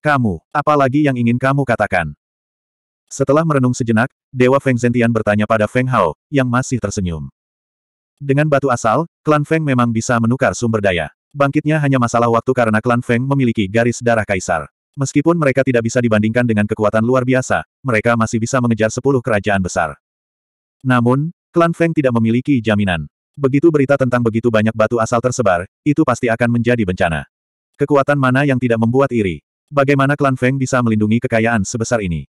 Kamu, apalagi yang ingin kamu katakan? Setelah merenung sejenak, Dewa Feng Zentian bertanya pada Feng Hao, yang masih tersenyum. Dengan batu asal, klan Feng memang bisa menukar sumber daya. Bangkitnya hanya masalah waktu karena klan Feng memiliki garis darah kaisar. Meskipun mereka tidak bisa dibandingkan dengan kekuatan luar biasa, mereka masih bisa mengejar sepuluh kerajaan besar. Namun, klan Feng tidak memiliki jaminan. Begitu berita tentang begitu banyak batu asal tersebar, itu pasti akan menjadi bencana. Kekuatan mana yang tidak membuat iri? Bagaimana klan Feng bisa melindungi kekayaan sebesar ini?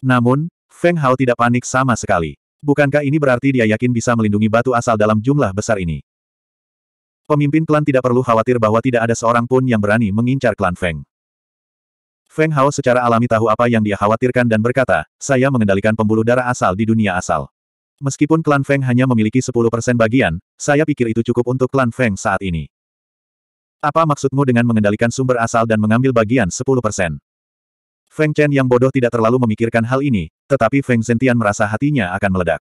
Namun, Feng Hao tidak panik sama sekali. Bukankah ini berarti dia yakin bisa melindungi batu asal dalam jumlah besar ini? Pemimpin klan tidak perlu khawatir bahwa tidak ada seorang pun yang berani mengincar klan Feng. Feng Hao secara alami tahu apa yang dia khawatirkan dan berkata, saya mengendalikan pembuluh darah asal di dunia asal. Meskipun klan Feng hanya memiliki 10% bagian, saya pikir itu cukup untuk klan Feng saat ini. Apa maksudmu dengan mengendalikan sumber asal dan mengambil bagian 10%? Feng Chen yang bodoh tidak terlalu memikirkan hal ini, tetapi Feng Zentian merasa hatinya akan meledak.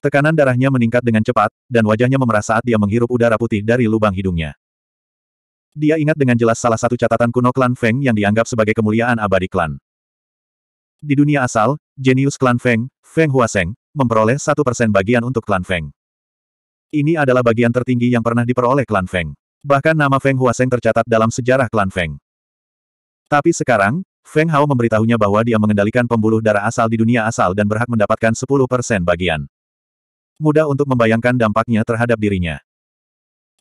Tekanan darahnya meningkat dengan cepat, dan wajahnya memerah saat dia menghirup udara putih dari lubang hidungnya. Dia ingat dengan jelas salah satu catatan kuno klan Feng yang dianggap sebagai kemuliaan abadi klan. Di dunia asal, jenius klan Feng, Feng Huaseng, memperoleh satu persen bagian untuk klan Feng. Ini adalah bagian tertinggi yang pernah diperoleh klan Feng. Bahkan nama Feng Huaseng tercatat dalam sejarah klan Feng. Tapi sekarang, Feng Hao memberitahunya bahwa dia mengendalikan pembuluh darah asal di dunia asal dan berhak mendapatkan 10% bagian. Mudah untuk membayangkan dampaknya terhadap dirinya.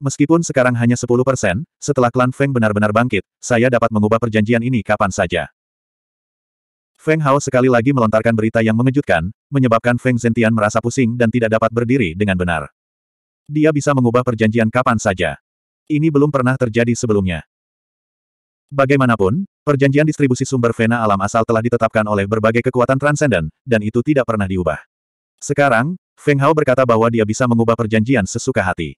Meskipun sekarang hanya 10%, setelah klan Feng benar-benar bangkit, saya dapat mengubah perjanjian ini kapan saja. Feng Hao sekali lagi melontarkan berita yang mengejutkan, menyebabkan Feng Zentian merasa pusing dan tidak dapat berdiri dengan benar. Dia bisa mengubah perjanjian kapan saja. Ini belum pernah terjadi sebelumnya. Bagaimanapun, perjanjian distribusi sumber vena alam asal telah ditetapkan oleh berbagai kekuatan transenden, dan itu tidak pernah diubah. Sekarang, Feng Hao berkata bahwa dia bisa mengubah perjanjian sesuka hati.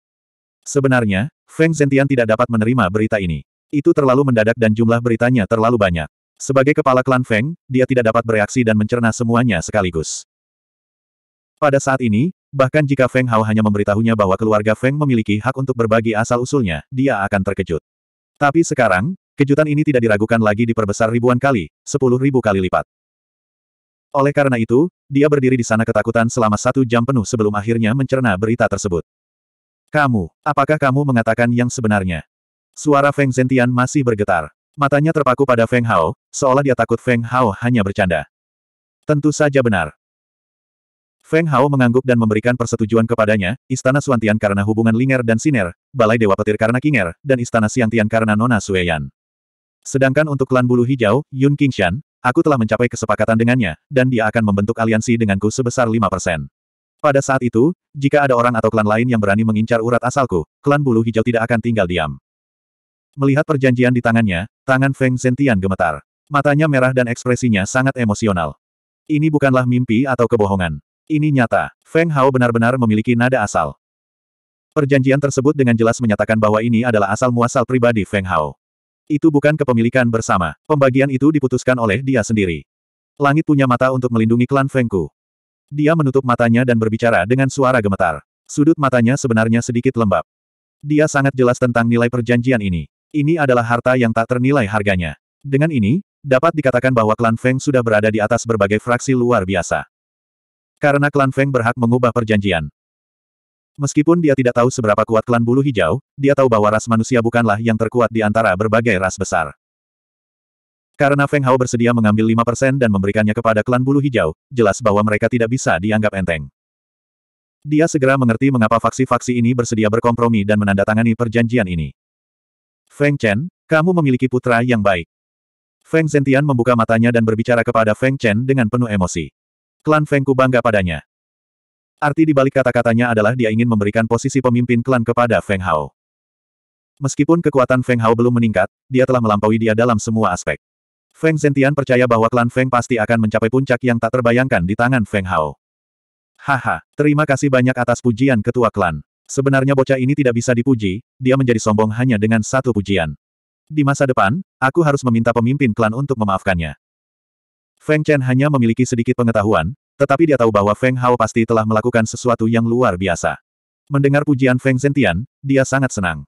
Sebenarnya, Feng Zhentian tidak dapat menerima berita ini. Itu terlalu mendadak dan jumlah beritanya terlalu banyak. Sebagai kepala klan Feng, dia tidak dapat bereaksi dan mencerna semuanya sekaligus. Pada saat ini, Bahkan jika Feng Hao hanya memberitahunya bahwa keluarga Feng memiliki hak untuk berbagi asal-usulnya, dia akan terkejut. Tapi sekarang, kejutan ini tidak diragukan lagi diperbesar ribuan kali, sepuluh ribu kali lipat. Oleh karena itu, dia berdiri di sana ketakutan selama satu jam penuh sebelum akhirnya mencerna berita tersebut. Kamu, apakah kamu mengatakan yang sebenarnya? Suara Feng Zentian masih bergetar. Matanya terpaku pada Feng Hao, seolah dia takut Feng Hao hanya bercanda. Tentu saja benar. Feng Hao mengangguk dan memberikan persetujuan kepadanya, Istana Suantian karena hubungan Linger dan Siner, Balai Dewa Petir karena Kinger, dan Istana Siantian karena Nona Sueyan. Sedangkan untuk klan bulu hijau, Yun Qingshan, aku telah mencapai kesepakatan dengannya, dan dia akan membentuk aliansi denganku sebesar 5%. Pada saat itu, jika ada orang atau klan lain yang berani mengincar urat asalku, klan bulu hijau tidak akan tinggal diam. Melihat perjanjian di tangannya, tangan Feng Zentian gemetar. Matanya merah dan ekspresinya sangat emosional. Ini bukanlah mimpi atau kebohongan. Ini nyata. Feng Hao benar-benar memiliki nada asal. Perjanjian tersebut dengan jelas menyatakan bahwa ini adalah asal-muasal pribadi Feng Hao. Itu bukan kepemilikan bersama. Pembagian itu diputuskan oleh dia sendiri. Langit punya mata untuk melindungi klan Fengku. Dia menutup matanya dan berbicara dengan suara gemetar. Sudut matanya sebenarnya sedikit lembab. Dia sangat jelas tentang nilai perjanjian ini. Ini adalah harta yang tak ternilai harganya. Dengan ini, dapat dikatakan bahwa klan Feng sudah berada di atas berbagai fraksi luar biasa. Karena klan Feng berhak mengubah perjanjian. Meskipun dia tidak tahu seberapa kuat klan bulu hijau, dia tahu bahwa ras manusia bukanlah yang terkuat di antara berbagai ras besar. Karena Feng Hao bersedia mengambil 5% dan memberikannya kepada klan bulu hijau, jelas bahwa mereka tidak bisa dianggap enteng. Dia segera mengerti mengapa faksi-faksi ini bersedia berkompromi dan menandatangani perjanjian ini. Feng Chen, kamu memiliki putra yang baik. Feng Zentian membuka matanya dan berbicara kepada Feng Chen dengan penuh emosi. Klan Fengku bangga padanya. Arti dibalik kata-katanya adalah dia ingin memberikan posisi pemimpin klan kepada Feng Hao. Meskipun kekuatan Feng Hao belum meningkat, dia telah melampaui dia dalam semua aspek. Feng Zentian percaya bahwa klan Feng pasti akan mencapai puncak yang tak terbayangkan di tangan Feng Hao. Haha, terima kasih banyak atas pujian ketua klan. Sebenarnya bocah ini tidak bisa dipuji, dia menjadi sombong hanya dengan satu pujian. Di masa depan, aku harus meminta pemimpin klan untuk memaafkannya. Feng Chen hanya memiliki sedikit pengetahuan, tetapi dia tahu bahwa Feng Hao pasti telah melakukan sesuatu yang luar biasa. Mendengar pujian Feng Zentian, dia sangat senang.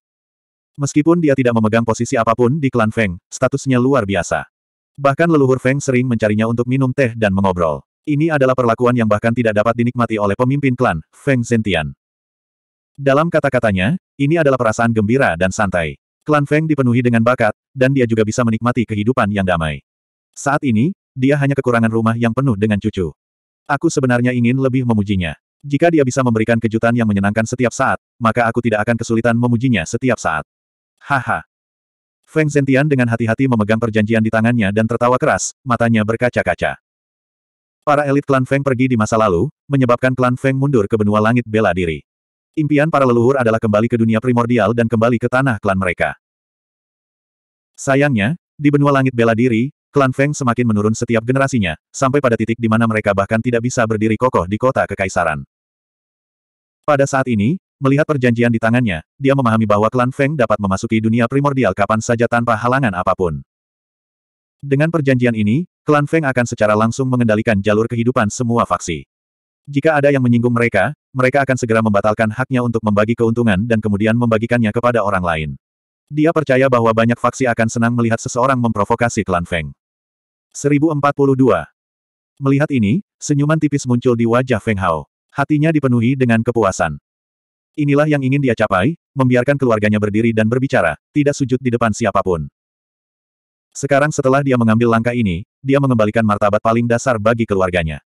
Meskipun dia tidak memegang posisi apapun di klan Feng, statusnya luar biasa. Bahkan leluhur Feng sering mencarinya untuk minum teh dan mengobrol. Ini adalah perlakuan yang bahkan tidak dapat dinikmati oleh pemimpin klan, Feng Zentian. Dalam kata-katanya, ini adalah perasaan gembira dan santai. Klan Feng dipenuhi dengan bakat, dan dia juga bisa menikmati kehidupan yang damai. Saat ini, dia hanya kekurangan rumah yang penuh dengan cucu. Aku sebenarnya ingin lebih memujinya. Jika dia bisa memberikan kejutan yang menyenangkan setiap saat, maka aku tidak akan kesulitan memujinya setiap saat. Haha. Feng Zentian dengan hati-hati memegang perjanjian di tangannya dan tertawa keras, matanya berkaca-kaca. Para elit klan Feng pergi di masa lalu, menyebabkan klan Feng mundur ke benua langit bela diri. Impian para leluhur adalah kembali ke dunia primordial dan kembali ke tanah klan mereka. Sayangnya, di benua langit bela diri, Klan Feng semakin menurun setiap generasinya, sampai pada titik di mana mereka bahkan tidak bisa berdiri kokoh di kota kekaisaran. Pada saat ini, melihat perjanjian di tangannya, dia memahami bahwa klan Feng dapat memasuki dunia primordial kapan saja tanpa halangan apapun. Dengan perjanjian ini, klan Feng akan secara langsung mengendalikan jalur kehidupan semua faksi. Jika ada yang menyinggung mereka, mereka akan segera membatalkan haknya untuk membagi keuntungan dan kemudian membagikannya kepada orang lain. Dia percaya bahwa banyak faksi akan senang melihat seseorang memprovokasi klan Feng. 1042. Melihat ini, senyuman tipis muncul di wajah Feng Hao. Hatinya dipenuhi dengan kepuasan. Inilah yang ingin dia capai, membiarkan keluarganya berdiri dan berbicara, tidak sujud di depan siapapun. Sekarang setelah dia mengambil langkah ini, dia mengembalikan martabat paling dasar bagi keluarganya.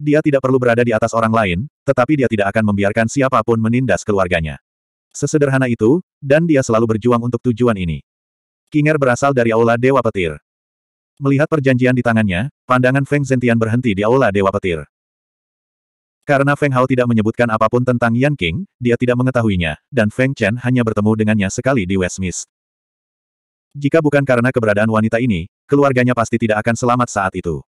Dia tidak perlu berada di atas orang lain, tetapi dia tidak akan membiarkan siapapun menindas keluarganya. Sesederhana itu, dan dia selalu berjuang untuk tujuan ini. Kinger berasal dari Aula Dewa Petir. Melihat perjanjian di tangannya, pandangan Feng Zentian berhenti di aula Dewa Petir. Karena Feng Hao tidak menyebutkan apapun tentang Yan King, dia tidak mengetahuinya, dan Feng Chen hanya bertemu dengannya sekali di Westmist. Jika bukan karena keberadaan wanita ini, keluarganya pasti tidak akan selamat saat itu.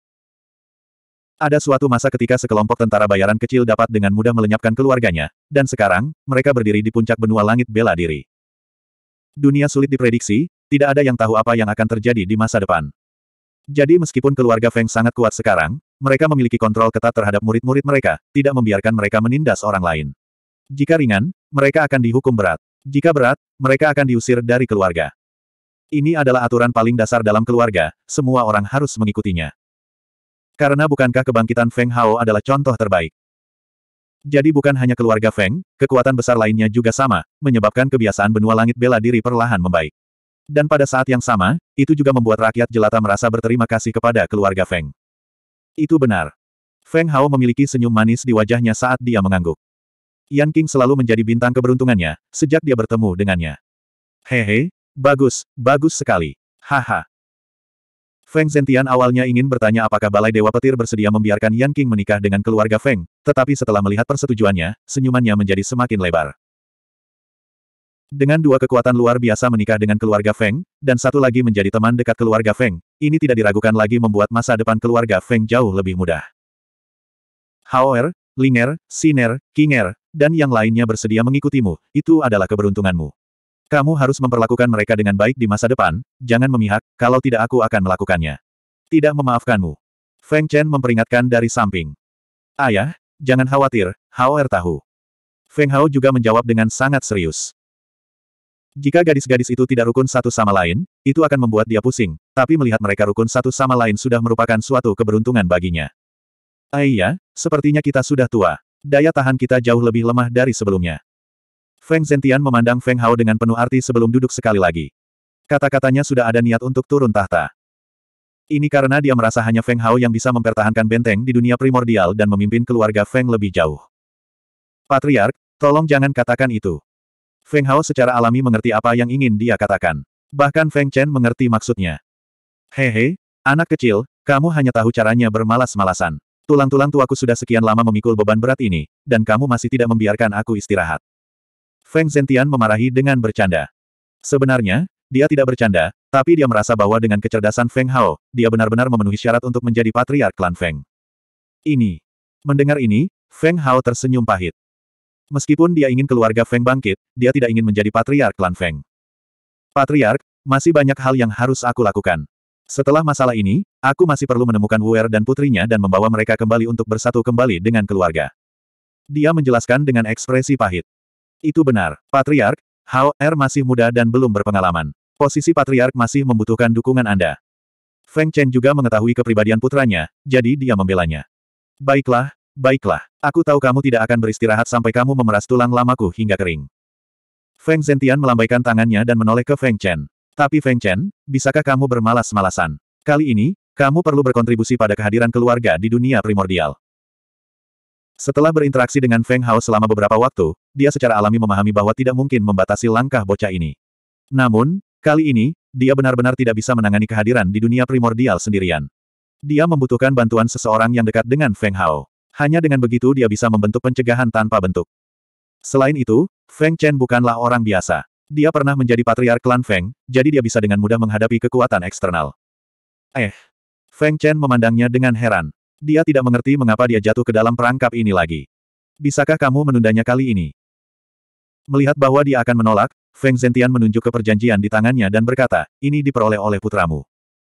Ada suatu masa ketika sekelompok tentara bayaran kecil dapat dengan mudah melenyapkan keluarganya, dan sekarang, mereka berdiri di puncak benua langit bela diri. Dunia sulit diprediksi, tidak ada yang tahu apa yang akan terjadi di masa depan. Jadi meskipun keluarga Feng sangat kuat sekarang, mereka memiliki kontrol ketat terhadap murid-murid mereka, tidak membiarkan mereka menindas orang lain. Jika ringan, mereka akan dihukum berat. Jika berat, mereka akan diusir dari keluarga. Ini adalah aturan paling dasar dalam keluarga, semua orang harus mengikutinya. Karena bukankah kebangkitan Feng Hao adalah contoh terbaik? Jadi bukan hanya keluarga Feng, kekuatan besar lainnya juga sama, menyebabkan kebiasaan benua langit bela diri perlahan membaik. Dan pada saat yang sama, itu juga membuat rakyat jelata merasa berterima kasih kepada keluarga Feng. Itu benar. Feng Hao memiliki senyum manis di wajahnya saat dia mengangguk. Yan King selalu menjadi bintang keberuntungannya, sejak dia bertemu dengannya. Hehe, bagus, bagus sekali. Haha. Feng Zentian awalnya ingin bertanya apakah Balai Dewa Petir bersedia membiarkan Yan King menikah dengan keluarga Feng, tetapi setelah melihat persetujuannya, senyumannya menjadi semakin lebar. Dengan dua kekuatan luar biasa menikah dengan keluarga Feng, dan satu lagi menjadi teman dekat keluarga Feng, ini tidak diragukan lagi membuat masa depan keluarga Feng jauh lebih mudah. Hauer, Linger, Siner, Kinger, dan yang lainnya bersedia mengikutimu, itu adalah keberuntunganmu. Kamu harus memperlakukan mereka dengan baik di masa depan, jangan memihak, kalau tidak aku akan melakukannya. Tidak memaafkanmu. Feng Chen memperingatkan dari samping. Ayah, jangan khawatir, Hauer tahu. Feng Hao juga menjawab dengan sangat serius. Jika gadis-gadis itu tidak rukun satu sama lain, itu akan membuat dia pusing, tapi melihat mereka rukun satu sama lain sudah merupakan suatu keberuntungan baginya. ya, sepertinya kita sudah tua. Daya tahan kita jauh lebih lemah dari sebelumnya. Feng Zentian memandang Feng Hao dengan penuh arti sebelum duduk sekali lagi. Kata-katanya sudah ada niat untuk turun tahta. Ini karena dia merasa hanya Feng Hao yang bisa mempertahankan benteng di dunia primordial dan memimpin keluarga Feng lebih jauh. Patriark, tolong jangan katakan itu. Feng Hao secara alami mengerti apa yang ingin dia katakan. Bahkan Feng Chen mengerti maksudnya. Hehe, anak kecil, kamu hanya tahu caranya bermalas-malasan. Tulang-tulang tuaku sudah sekian lama memikul beban berat ini, dan kamu masih tidak membiarkan aku istirahat. Feng Zentian memarahi dengan bercanda. Sebenarnya, dia tidak bercanda, tapi dia merasa bahwa dengan kecerdasan Feng Hao, dia benar-benar memenuhi syarat untuk menjadi patriark klan Feng. Ini. Mendengar ini, Feng Hao tersenyum pahit. Meskipun dia ingin keluarga Feng bangkit, dia tidak ingin menjadi patriark klan Feng. Patriark, masih banyak hal yang harus aku lakukan. Setelah masalah ini, aku masih perlu menemukan Wuer dan putrinya dan membawa mereka kembali untuk bersatu kembali dengan keluarga. Dia menjelaskan dengan ekspresi pahit. Itu benar, Patriark, Hao Er masih muda dan belum berpengalaman. Posisi Patriark masih membutuhkan dukungan Anda. Feng Chen juga mengetahui kepribadian putranya, jadi dia membelanya. Baiklah, Baiklah, aku tahu kamu tidak akan beristirahat sampai kamu memeras tulang lamaku hingga kering. Feng Zentian melambaikan tangannya dan menoleh ke Feng Chen. Tapi Feng Chen, bisakah kamu bermalas-malasan? Kali ini, kamu perlu berkontribusi pada kehadiran keluarga di dunia primordial. Setelah berinteraksi dengan Feng Hao selama beberapa waktu, dia secara alami memahami bahwa tidak mungkin membatasi langkah bocah ini. Namun, kali ini, dia benar-benar tidak bisa menangani kehadiran di dunia primordial sendirian. Dia membutuhkan bantuan seseorang yang dekat dengan Feng Hao. Hanya dengan begitu dia bisa membentuk pencegahan tanpa bentuk. Selain itu, Feng Chen bukanlah orang biasa. Dia pernah menjadi patriark klan Feng, jadi dia bisa dengan mudah menghadapi kekuatan eksternal. Eh. Feng Chen memandangnya dengan heran. Dia tidak mengerti mengapa dia jatuh ke dalam perangkap ini lagi. Bisakah kamu menundanya kali ini? Melihat bahwa dia akan menolak, Feng Zentian menunjuk ke perjanjian di tangannya dan berkata, ini diperoleh oleh putramu.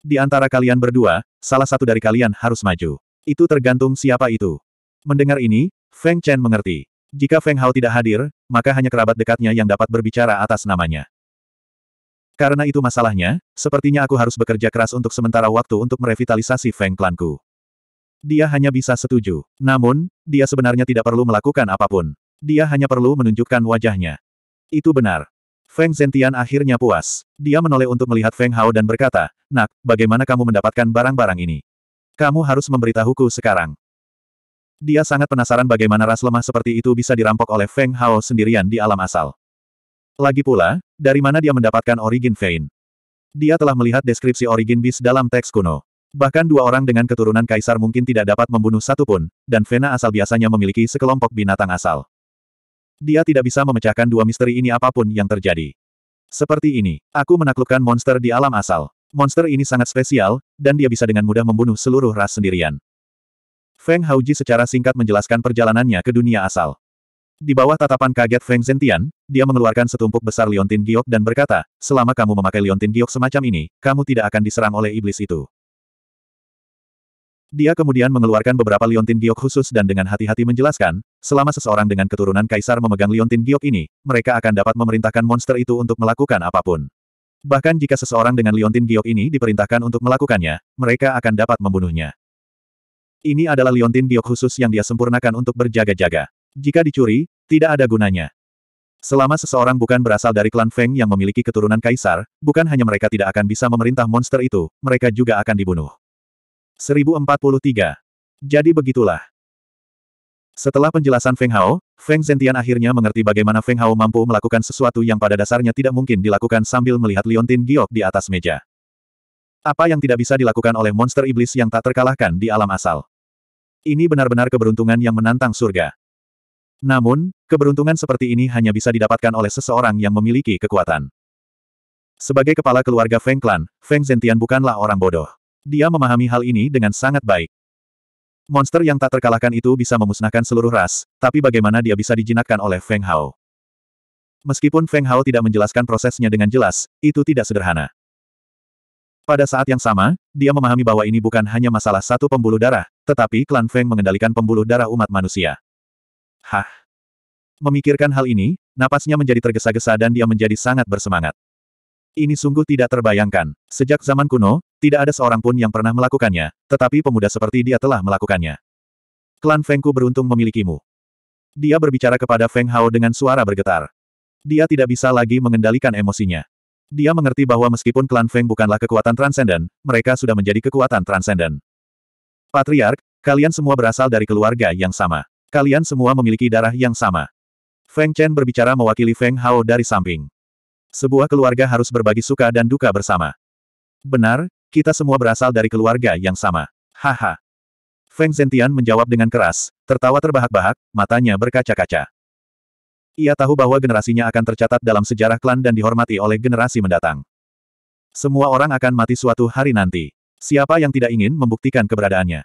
Di antara kalian berdua, salah satu dari kalian harus maju. Itu tergantung siapa itu. Mendengar ini, Feng Chen mengerti. Jika Feng Hao tidak hadir, maka hanya kerabat dekatnya yang dapat berbicara atas namanya. Karena itu masalahnya, sepertinya aku harus bekerja keras untuk sementara waktu untuk merevitalisasi Feng Klanku. Dia hanya bisa setuju. Namun, dia sebenarnya tidak perlu melakukan apapun. Dia hanya perlu menunjukkan wajahnya. Itu benar. Feng Zentian akhirnya puas. Dia menoleh untuk melihat Feng Hao dan berkata, Nak, bagaimana kamu mendapatkan barang-barang ini? Kamu harus memberitahuku sekarang. Dia sangat penasaran bagaimana ras lemah seperti itu bisa dirampok oleh Feng Hao sendirian di alam asal. Lagi pula, dari mana dia mendapatkan origin Fein? Dia telah melihat deskripsi origin bis dalam teks kuno. Bahkan dua orang dengan keturunan kaisar mungkin tidak dapat membunuh satu pun, dan Vena asal biasanya memiliki sekelompok binatang asal. Dia tidak bisa memecahkan dua misteri ini apapun yang terjadi. Seperti ini, aku menaklukkan monster di alam asal. Monster ini sangat spesial, dan dia bisa dengan mudah membunuh seluruh ras sendirian. Feng Hauji secara singkat menjelaskan perjalanannya ke dunia asal. Di bawah tatapan kaget Feng Zentian, dia mengeluarkan setumpuk besar liontin giok dan berkata, selama kamu memakai liontin giok semacam ini, kamu tidak akan diserang oleh iblis itu. Dia kemudian mengeluarkan beberapa liontin giok khusus dan dengan hati-hati menjelaskan, selama seseorang dengan keturunan kaisar memegang liontin giok ini, mereka akan dapat memerintahkan monster itu untuk melakukan apapun. Bahkan jika seseorang dengan liontin giok ini diperintahkan untuk melakukannya, mereka akan dapat membunuhnya. Ini adalah liontin giok khusus yang dia sempurnakan untuk berjaga-jaga. Jika dicuri, tidak ada gunanya. Selama seseorang bukan berasal dari klan Feng yang memiliki keturunan kaisar, bukan hanya mereka tidak akan bisa memerintah monster itu, mereka juga akan dibunuh. 1043. Jadi begitulah. Setelah penjelasan Feng Hao, Feng Zentian akhirnya mengerti bagaimana Feng Hao mampu melakukan sesuatu yang pada dasarnya tidak mungkin dilakukan sambil melihat liontin giok di atas meja. Apa yang tidak bisa dilakukan oleh monster iblis yang tak terkalahkan di alam asal. Ini benar-benar keberuntungan yang menantang surga. Namun, keberuntungan seperti ini hanya bisa didapatkan oleh seseorang yang memiliki kekuatan. Sebagai kepala keluarga Feng Clan, Feng Zentian bukanlah orang bodoh. Dia memahami hal ini dengan sangat baik. Monster yang tak terkalahkan itu bisa memusnahkan seluruh ras, tapi bagaimana dia bisa dijinakkan oleh Feng Hao? Meskipun Feng Hao tidak menjelaskan prosesnya dengan jelas, itu tidak sederhana. Pada saat yang sama, dia memahami bahwa ini bukan hanya masalah satu pembuluh darah, tetapi klan Feng mengendalikan pembuluh darah umat manusia. Hah? Memikirkan hal ini, napasnya menjadi tergesa-gesa dan dia menjadi sangat bersemangat. Ini sungguh tidak terbayangkan. Sejak zaman kuno, tidak ada seorang pun yang pernah melakukannya, tetapi pemuda seperti dia telah melakukannya. Klan Fengku beruntung memilikimu. Dia berbicara kepada Feng Hao dengan suara bergetar. Dia tidak bisa lagi mengendalikan emosinya. Dia mengerti bahwa meskipun klan Feng bukanlah kekuatan transenden, mereka sudah menjadi kekuatan transenden. Patriark, kalian semua berasal dari keluarga yang sama. Kalian semua memiliki darah yang sama. Feng Chen berbicara mewakili Feng Hao dari samping. Sebuah keluarga harus berbagi suka dan duka bersama. Benar, kita semua berasal dari keluarga yang sama. Haha. Feng Zentian menjawab dengan keras, tertawa terbahak-bahak, matanya berkaca-kaca. Ia tahu bahwa generasinya akan tercatat dalam sejarah klan dan dihormati oleh generasi mendatang. Semua orang akan mati suatu hari nanti. Siapa yang tidak ingin membuktikan keberadaannya?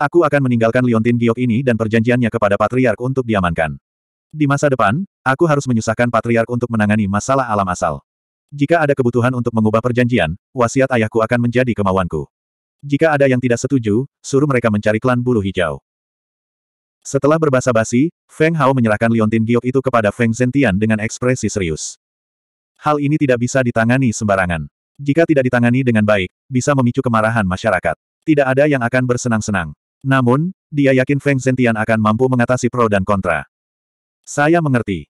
Aku akan meninggalkan Liontin Giok ini dan perjanjiannya kepada Patriark untuk diamankan. Di masa depan, aku harus menyusahkan Patriark untuk menangani masalah alam asal. Jika ada kebutuhan untuk mengubah perjanjian, wasiat ayahku akan menjadi kemauanku. Jika ada yang tidak setuju, suruh mereka mencari klan bulu hijau. Setelah berbahasa basi, Feng Hao menyerahkan Liontin Giok itu kepada Feng Zentian dengan ekspresi serius. Hal ini tidak bisa ditangani sembarangan. Jika tidak ditangani dengan baik, bisa memicu kemarahan masyarakat. Tidak ada yang akan bersenang-senang. Namun, dia yakin Feng Zentian akan mampu mengatasi pro dan kontra. Saya mengerti.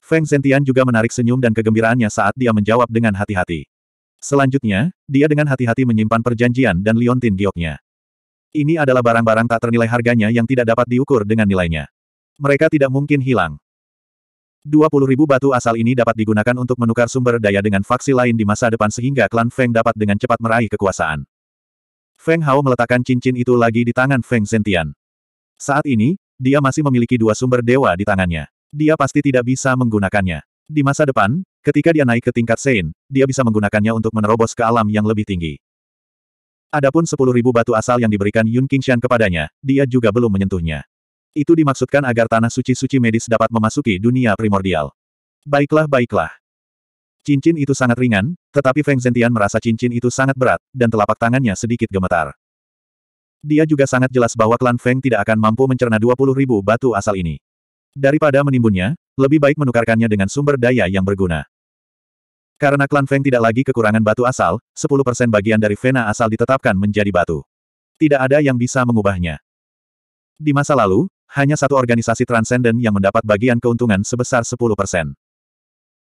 Feng Zentian juga menarik senyum dan kegembiraannya saat dia menjawab dengan hati-hati. Selanjutnya, dia dengan hati-hati menyimpan perjanjian dan liontin gioknya. Ini adalah barang-barang tak ternilai harganya yang tidak dapat diukur dengan nilainya. Mereka tidak mungkin hilang. 20.000 batu asal ini dapat digunakan untuk menukar sumber daya dengan faksi lain di masa depan sehingga klan Feng dapat dengan cepat meraih kekuasaan. Feng Hao meletakkan cincin itu lagi di tangan Feng Zentian. Saat ini, dia masih memiliki dua sumber dewa di tangannya. Dia pasti tidak bisa menggunakannya. Di masa depan, ketika dia naik ke tingkat Sein, dia bisa menggunakannya untuk menerobos ke alam yang lebih tinggi. Adapun 10.000 batu asal yang diberikan Yun Qingshan kepadanya, dia juga belum menyentuhnya. Itu dimaksudkan agar tanah suci-suci medis dapat memasuki dunia primordial. Baiklah baiklah. Cincin itu sangat ringan, tetapi Feng Zhentian merasa cincin itu sangat berat, dan telapak tangannya sedikit gemetar. Dia juga sangat jelas bahwa klan Feng tidak akan mampu mencerna 20 ribu batu asal ini. Daripada menimbunnya, lebih baik menukarkannya dengan sumber daya yang berguna. Karena klan Feng tidak lagi kekurangan batu asal, 10% bagian dari Vena asal ditetapkan menjadi batu. Tidak ada yang bisa mengubahnya. Di masa lalu, hanya satu organisasi transenden yang mendapat bagian keuntungan sebesar 10 persen.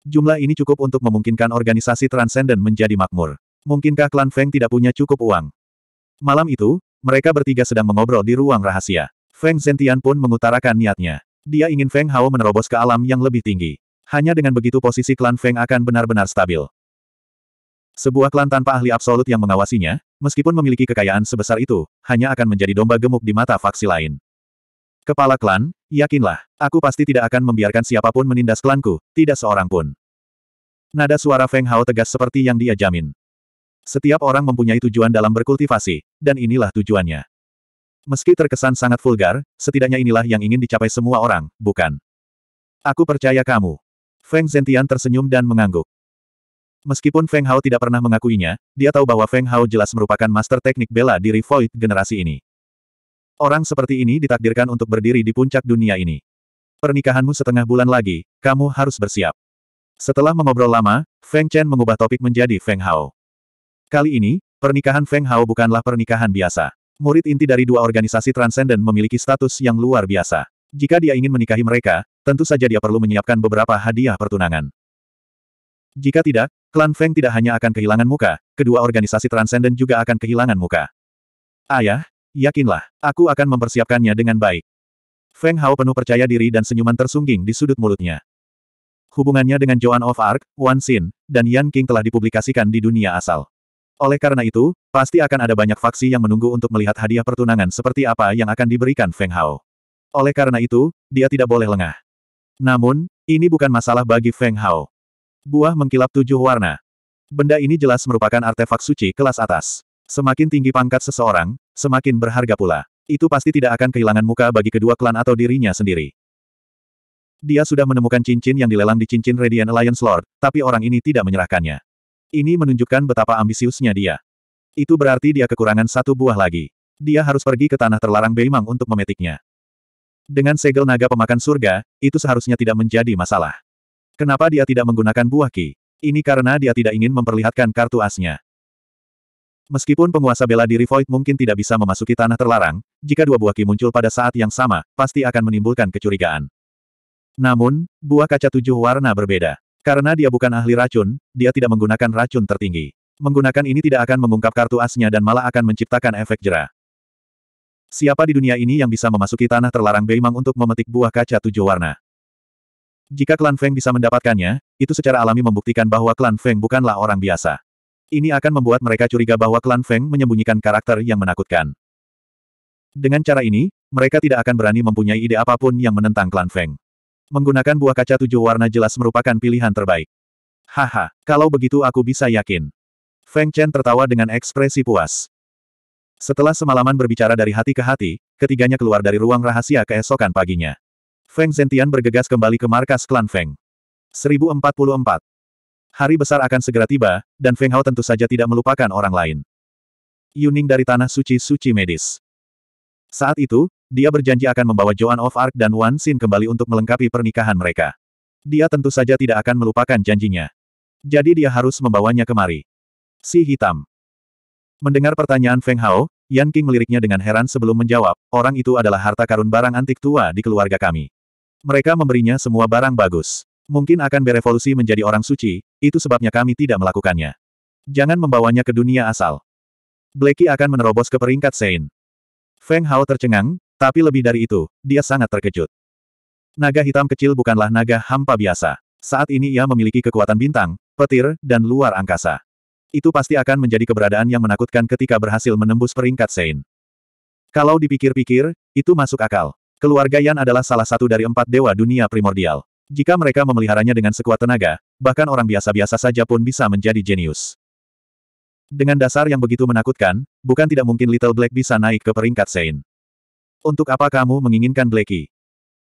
Jumlah ini cukup untuk memungkinkan organisasi transenden menjadi makmur. Mungkinkah klan Feng tidak punya cukup uang? Malam itu, mereka bertiga sedang mengobrol di ruang rahasia. Feng Zentian pun mengutarakan niatnya. Dia ingin Feng Hao menerobos ke alam yang lebih tinggi. Hanya dengan begitu posisi klan Feng akan benar-benar stabil. Sebuah klan tanpa ahli absolut yang mengawasinya, meskipun memiliki kekayaan sebesar itu, hanya akan menjadi domba gemuk di mata faksi lain. Kepala klan, yakinlah, aku pasti tidak akan membiarkan siapapun menindas klanku, tidak seorang pun. Nada suara Feng Hao tegas seperti yang dia jamin. Setiap orang mempunyai tujuan dalam berkultivasi, dan inilah tujuannya. Meski terkesan sangat vulgar, setidaknya inilah yang ingin dicapai semua orang, bukan? Aku percaya kamu. Feng Zentian tersenyum dan mengangguk. Meskipun Feng Hao tidak pernah mengakuinya, dia tahu bahwa Feng Hao jelas merupakan master teknik bela diri Void generasi ini. Orang seperti ini ditakdirkan untuk berdiri di puncak dunia ini. Pernikahanmu setengah bulan lagi, kamu harus bersiap. Setelah mengobrol lama, Feng Chen mengubah topik menjadi Feng Hao. Kali ini, pernikahan Feng Hao bukanlah pernikahan biasa. Murid inti dari dua organisasi Transcendent memiliki status yang luar biasa. Jika dia ingin menikahi mereka, tentu saja dia perlu menyiapkan beberapa hadiah pertunangan. Jika tidak, klan Feng tidak hanya akan kehilangan muka, kedua organisasi Transcendent juga akan kehilangan muka. Ayah, Yakinlah, aku akan mempersiapkannya dengan baik. Feng Hao penuh percaya diri dan senyuman tersungging di sudut mulutnya. Hubungannya dengan Joan of Arc, Wan Xin, dan Yan King telah dipublikasikan di dunia asal. Oleh karena itu, pasti akan ada banyak faksi yang menunggu untuk melihat hadiah pertunangan seperti apa yang akan diberikan Feng Hao. Oleh karena itu, dia tidak boleh lengah. Namun, ini bukan masalah bagi Feng Hao. Buah mengkilap tujuh warna. Benda ini jelas merupakan artefak suci kelas atas. Semakin tinggi pangkat seseorang, semakin berharga pula. Itu pasti tidak akan kehilangan muka bagi kedua klan atau dirinya sendiri. Dia sudah menemukan cincin yang dilelang di cincin Radiant Alliance Lord, tapi orang ini tidak menyerahkannya. Ini menunjukkan betapa ambisiusnya dia. Itu berarti dia kekurangan satu buah lagi. Dia harus pergi ke tanah terlarang Beimang untuk memetiknya. Dengan segel naga pemakan surga, itu seharusnya tidak menjadi masalah. Kenapa dia tidak menggunakan buah ki? Ini karena dia tidak ingin memperlihatkan kartu asnya. Meskipun penguasa bela diri Void mungkin tidak bisa memasuki tanah terlarang, jika dua buah ki muncul pada saat yang sama, pasti akan menimbulkan kecurigaan. Namun, buah kaca tujuh warna berbeda. Karena dia bukan ahli racun, dia tidak menggunakan racun tertinggi. Menggunakan ini tidak akan mengungkap kartu asnya dan malah akan menciptakan efek jerah. Siapa di dunia ini yang bisa memasuki tanah terlarang Beimang untuk memetik buah kaca tujuh warna? Jika klan Feng bisa mendapatkannya, itu secara alami membuktikan bahwa klan Feng bukanlah orang biasa. Ini akan membuat mereka curiga bahwa klan Feng menyembunyikan karakter yang menakutkan. Dengan cara ini, mereka tidak akan berani mempunyai ide apapun yang menentang klan Feng. Menggunakan buah kaca tujuh warna jelas merupakan pilihan terbaik. Haha, kalau begitu aku bisa yakin. Feng Chen tertawa dengan ekspresi puas. Setelah semalaman berbicara dari hati ke hati, ketiganya keluar dari ruang rahasia keesokan paginya. Feng Zentian bergegas kembali ke markas klan Feng. 1044. Hari besar akan segera tiba, dan Feng Hao tentu saja tidak melupakan orang lain. Yuning dari Tanah Suci-Suci Medis. Saat itu, dia berjanji akan membawa Joan of Arc dan Wan Xin kembali untuk melengkapi pernikahan mereka. Dia tentu saja tidak akan melupakan janjinya. Jadi dia harus membawanya kemari. Si Hitam. Mendengar pertanyaan Feng Hao, Yan King meliriknya dengan heran sebelum menjawab, orang itu adalah harta karun barang antik tua di keluarga kami. Mereka memberinya semua barang bagus. Mungkin akan berevolusi menjadi orang suci, itu sebabnya kami tidak melakukannya. Jangan membawanya ke dunia asal. Blacky akan menerobos ke peringkat Sein. Feng Hao tercengang, tapi lebih dari itu, dia sangat terkejut. Naga hitam kecil bukanlah naga hampa biasa. Saat ini ia memiliki kekuatan bintang, petir, dan luar angkasa. Itu pasti akan menjadi keberadaan yang menakutkan ketika berhasil menembus peringkat Sein. Kalau dipikir-pikir, itu masuk akal. Keluarga Yan adalah salah satu dari empat dewa dunia primordial. Jika mereka memeliharanya dengan sekuat tenaga, bahkan orang biasa-biasa saja pun bisa menjadi jenius. Dengan dasar yang begitu menakutkan, bukan tidak mungkin Little Black bisa naik ke peringkat Sein. Untuk apa kamu menginginkan Blackie?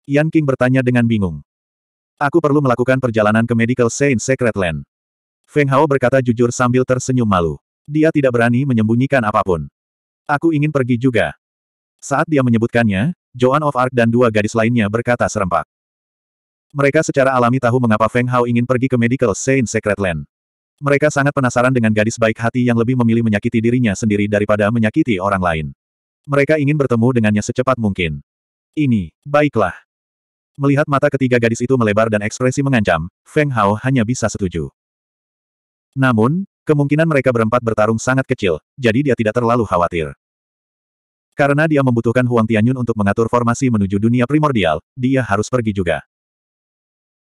Yan King bertanya dengan bingung. Aku perlu melakukan perjalanan ke Medical Sein Secret Land. Feng Hao berkata jujur sambil tersenyum malu. Dia tidak berani menyembunyikan apapun. Aku ingin pergi juga. Saat dia menyebutkannya, Joan of Arc dan dua gadis lainnya berkata serempak. Mereka secara alami tahu mengapa Feng Hao ingin pergi ke Medical Saint Secret Land. Mereka sangat penasaran dengan gadis baik hati yang lebih memilih menyakiti dirinya sendiri daripada menyakiti orang lain. Mereka ingin bertemu dengannya secepat mungkin. Ini, baiklah. Melihat mata ketiga gadis itu melebar dan ekspresi mengancam, Feng Hao hanya bisa setuju. Namun, kemungkinan mereka berempat bertarung sangat kecil, jadi dia tidak terlalu khawatir. Karena dia membutuhkan Huang Tianyun untuk mengatur formasi menuju dunia primordial, dia harus pergi juga.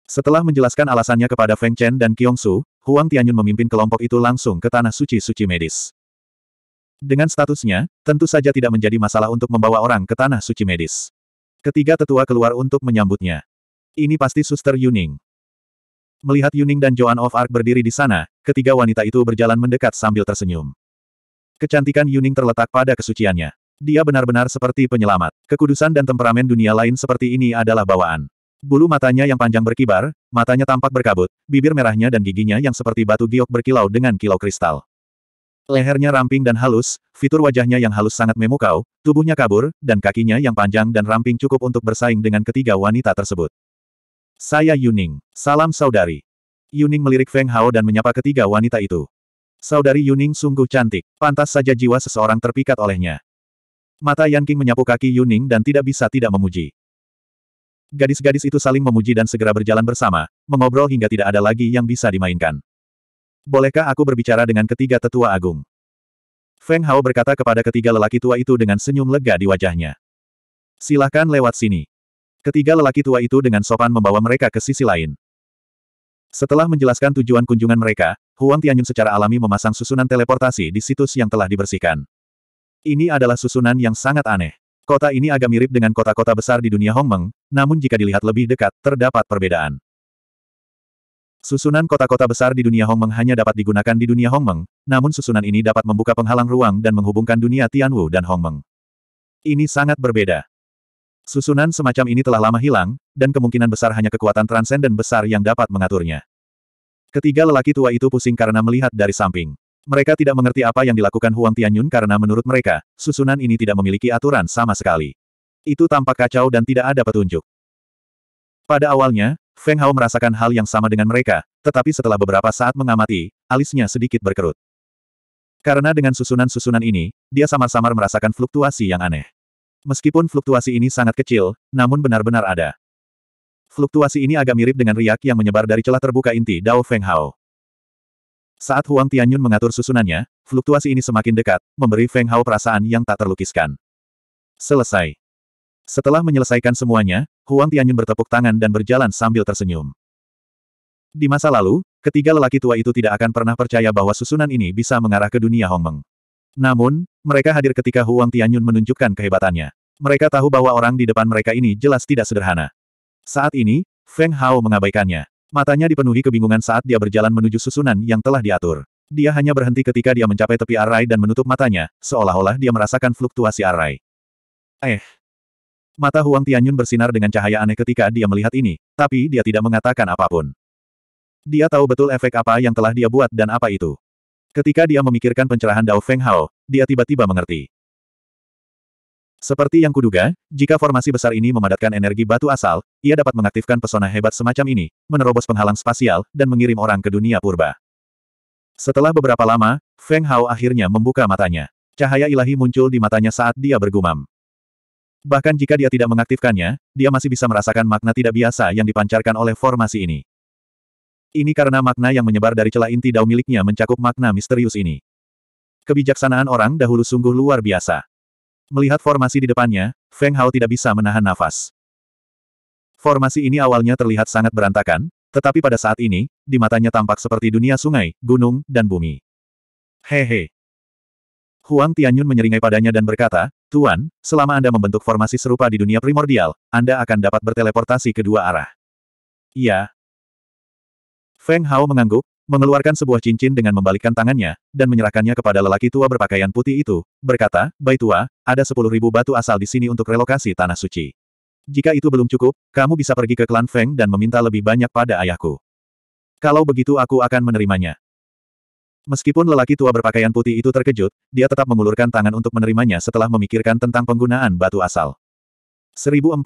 Setelah menjelaskan alasannya kepada Feng Chen dan Kiong Su, Huang Tianyun memimpin kelompok itu langsung ke tanah suci-suci medis. Dengan statusnya, tentu saja tidak menjadi masalah untuk membawa orang ke tanah suci medis. Ketiga tetua keluar untuk menyambutnya. Ini pasti suster Yuning. Melihat Yuning dan Joan of Arc berdiri di sana, ketiga wanita itu berjalan mendekat sambil tersenyum. Kecantikan Yuning terletak pada kesuciannya. Dia benar-benar seperti penyelamat. Kekudusan dan temperamen dunia lain seperti ini adalah bawaan. Bulu matanya yang panjang berkibar, matanya tampak berkabut, bibir merahnya dan giginya yang seperti batu giok berkilau dengan kilau kristal. Lehernya ramping dan halus, fitur wajahnya yang halus sangat memukau, tubuhnya kabur, dan kakinya yang panjang dan ramping cukup untuk bersaing dengan ketiga wanita tersebut. Saya Yuning. Salam saudari. Yuning melirik Feng Hao dan menyapa ketiga wanita itu. Saudari Yuning sungguh cantik, pantas saja jiwa seseorang terpikat olehnya. Mata King menyapu kaki Yuning dan tidak bisa tidak memuji. Gadis-gadis itu saling memuji dan segera berjalan bersama, mengobrol hingga tidak ada lagi yang bisa dimainkan. Bolehkah aku berbicara dengan ketiga tetua agung? Feng Hao berkata kepada ketiga lelaki tua itu dengan senyum lega di wajahnya. Silahkan lewat sini. Ketiga lelaki tua itu dengan sopan membawa mereka ke sisi lain. Setelah menjelaskan tujuan kunjungan mereka, Huang Tianyun secara alami memasang susunan teleportasi di situs yang telah dibersihkan. Ini adalah susunan yang sangat aneh. Kota ini agak mirip dengan kota-kota besar di dunia Hongmeng, namun jika dilihat lebih dekat, terdapat perbedaan. Susunan kota-kota besar di dunia Hongmeng hanya dapat digunakan di dunia Hongmeng, namun susunan ini dapat membuka penghalang ruang dan menghubungkan dunia Tianwu dan Hongmeng. Ini sangat berbeda. Susunan semacam ini telah lama hilang, dan kemungkinan besar hanya kekuatan transenden besar yang dapat mengaturnya. Ketiga lelaki tua itu pusing karena melihat dari samping. Mereka tidak mengerti apa yang dilakukan Huang Tianyun karena menurut mereka, susunan ini tidak memiliki aturan sama sekali. Itu tampak kacau dan tidak ada petunjuk. Pada awalnya, Feng Hao merasakan hal yang sama dengan mereka, tetapi setelah beberapa saat mengamati, alisnya sedikit berkerut. Karena dengan susunan-susunan ini, dia samar-samar merasakan fluktuasi yang aneh. Meskipun fluktuasi ini sangat kecil, namun benar-benar ada. Fluktuasi ini agak mirip dengan riak yang menyebar dari celah terbuka inti Dao Feng Hao. Saat Huang Tianyun mengatur susunannya, fluktuasi ini semakin dekat, memberi Feng Hao perasaan yang tak terlukiskan. Selesai. Setelah menyelesaikan semuanya, Huang Tianyun bertepuk tangan dan berjalan sambil tersenyum. Di masa lalu, ketiga lelaki tua itu tidak akan pernah percaya bahwa susunan ini bisa mengarah ke dunia Hongmeng. Namun, mereka hadir ketika Huang Tianyun menunjukkan kehebatannya. Mereka tahu bahwa orang di depan mereka ini jelas tidak sederhana. Saat ini, Feng Hao mengabaikannya. Matanya dipenuhi kebingungan saat dia berjalan menuju susunan yang telah diatur. Dia hanya berhenti ketika dia mencapai tepi arai dan menutup matanya, seolah-olah dia merasakan fluktuasi arai. Eh. Mata Huang Tianyun bersinar dengan cahaya aneh ketika dia melihat ini, tapi dia tidak mengatakan apapun. Dia tahu betul efek apa yang telah dia buat dan apa itu. Ketika dia memikirkan pencerahan Dao Feng Hao, dia tiba-tiba mengerti. Seperti yang kuduga, jika formasi besar ini memadatkan energi batu asal, ia dapat mengaktifkan pesona hebat semacam ini, menerobos penghalang spasial, dan mengirim orang ke dunia purba. Setelah beberapa lama, Feng Hao akhirnya membuka matanya. Cahaya ilahi muncul di matanya saat dia bergumam. Bahkan jika dia tidak mengaktifkannya, dia masih bisa merasakan makna tidak biasa yang dipancarkan oleh formasi ini. Ini karena makna yang menyebar dari celah inti dao miliknya mencakup makna misterius ini. Kebijaksanaan orang dahulu sungguh luar biasa. Melihat formasi di depannya, Feng Hao tidak bisa menahan nafas. Formasi ini awalnya terlihat sangat berantakan, tetapi pada saat ini, di matanya tampak seperti dunia sungai, gunung, dan bumi. Hehe. Huang Tianyun menyeringai padanya dan berkata, Tuan, selama Anda membentuk formasi serupa di dunia primordial, Anda akan dapat berteleportasi ke dua arah. Iya. Feng Hao mengangguk, mengeluarkan sebuah cincin dengan membalikkan tangannya, dan menyerahkannya kepada lelaki tua berpakaian putih itu, berkata, Bai tua, ada sepuluh ribu batu asal di sini untuk relokasi tanah suci. Jika itu belum cukup, kamu bisa pergi ke klan Feng dan meminta lebih banyak pada ayahku. Kalau begitu aku akan menerimanya. Meskipun lelaki tua berpakaian putih itu terkejut, dia tetap mengulurkan tangan untuk menerimanya setelah memikirkan tentang penggunaan batu asal. 1045.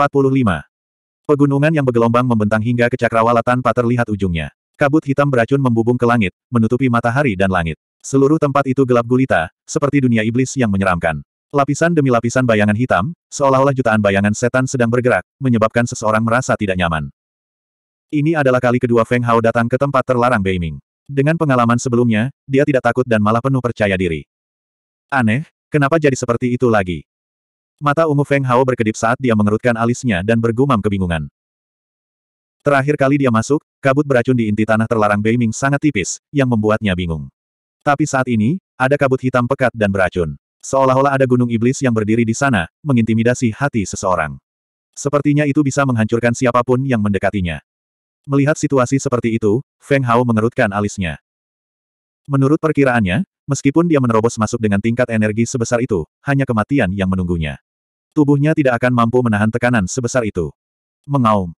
Pegunungan yang bergelombang membentang hingga ke cakrawala tanpa terlihat ujungnya. Kabut hitam beracun membubung ke langit, menutupi matahari dan langit. Seluruh tempat itu gelap gulita, seperti dunia iblis yang menyeramkan. Lapisan demi lapisan bayangan hitam, seolah-olah jutaan bayangan setan sedang bergerak, menyebabkan seseorang merasa tidak nyaman. Ini adalah kali kedua Feng Hao datang ke tempat terlarang Beiming. Dengan pengalaman sebelumnya, dia tidak takut dan malah penuh percaya diri. Aneh, kenapa jadi seperti itu lagi? Mata ungu Feng Hao berkedip saat dia mengerutkan alisnya dan bergumam kebingungan. Terakhir kali dia masuk, kabut beracun di inti tanah terlarang Beiming sangat tipis, yang membuatnya bingung. Tapi saat ini, ada kabut hitam pekat dan beracun. Seolah-olah ada gunung iblis yang berdiri di sana, mengintimidasi hati seseorang. Sepertinya itu bisa menghancurkan siapapun yang mendekatinya. Melihat situasi seperti itu, Feng Hao mengerutkan alisnya. Menurut perkiraannya, meskipun dia menerobos masuk dengan tingkat energi sebesar itu, hanya kematian yang menunggunya. Tubuhnya tidak akan mampu menahan tekanan sebesar itu. Mengaum.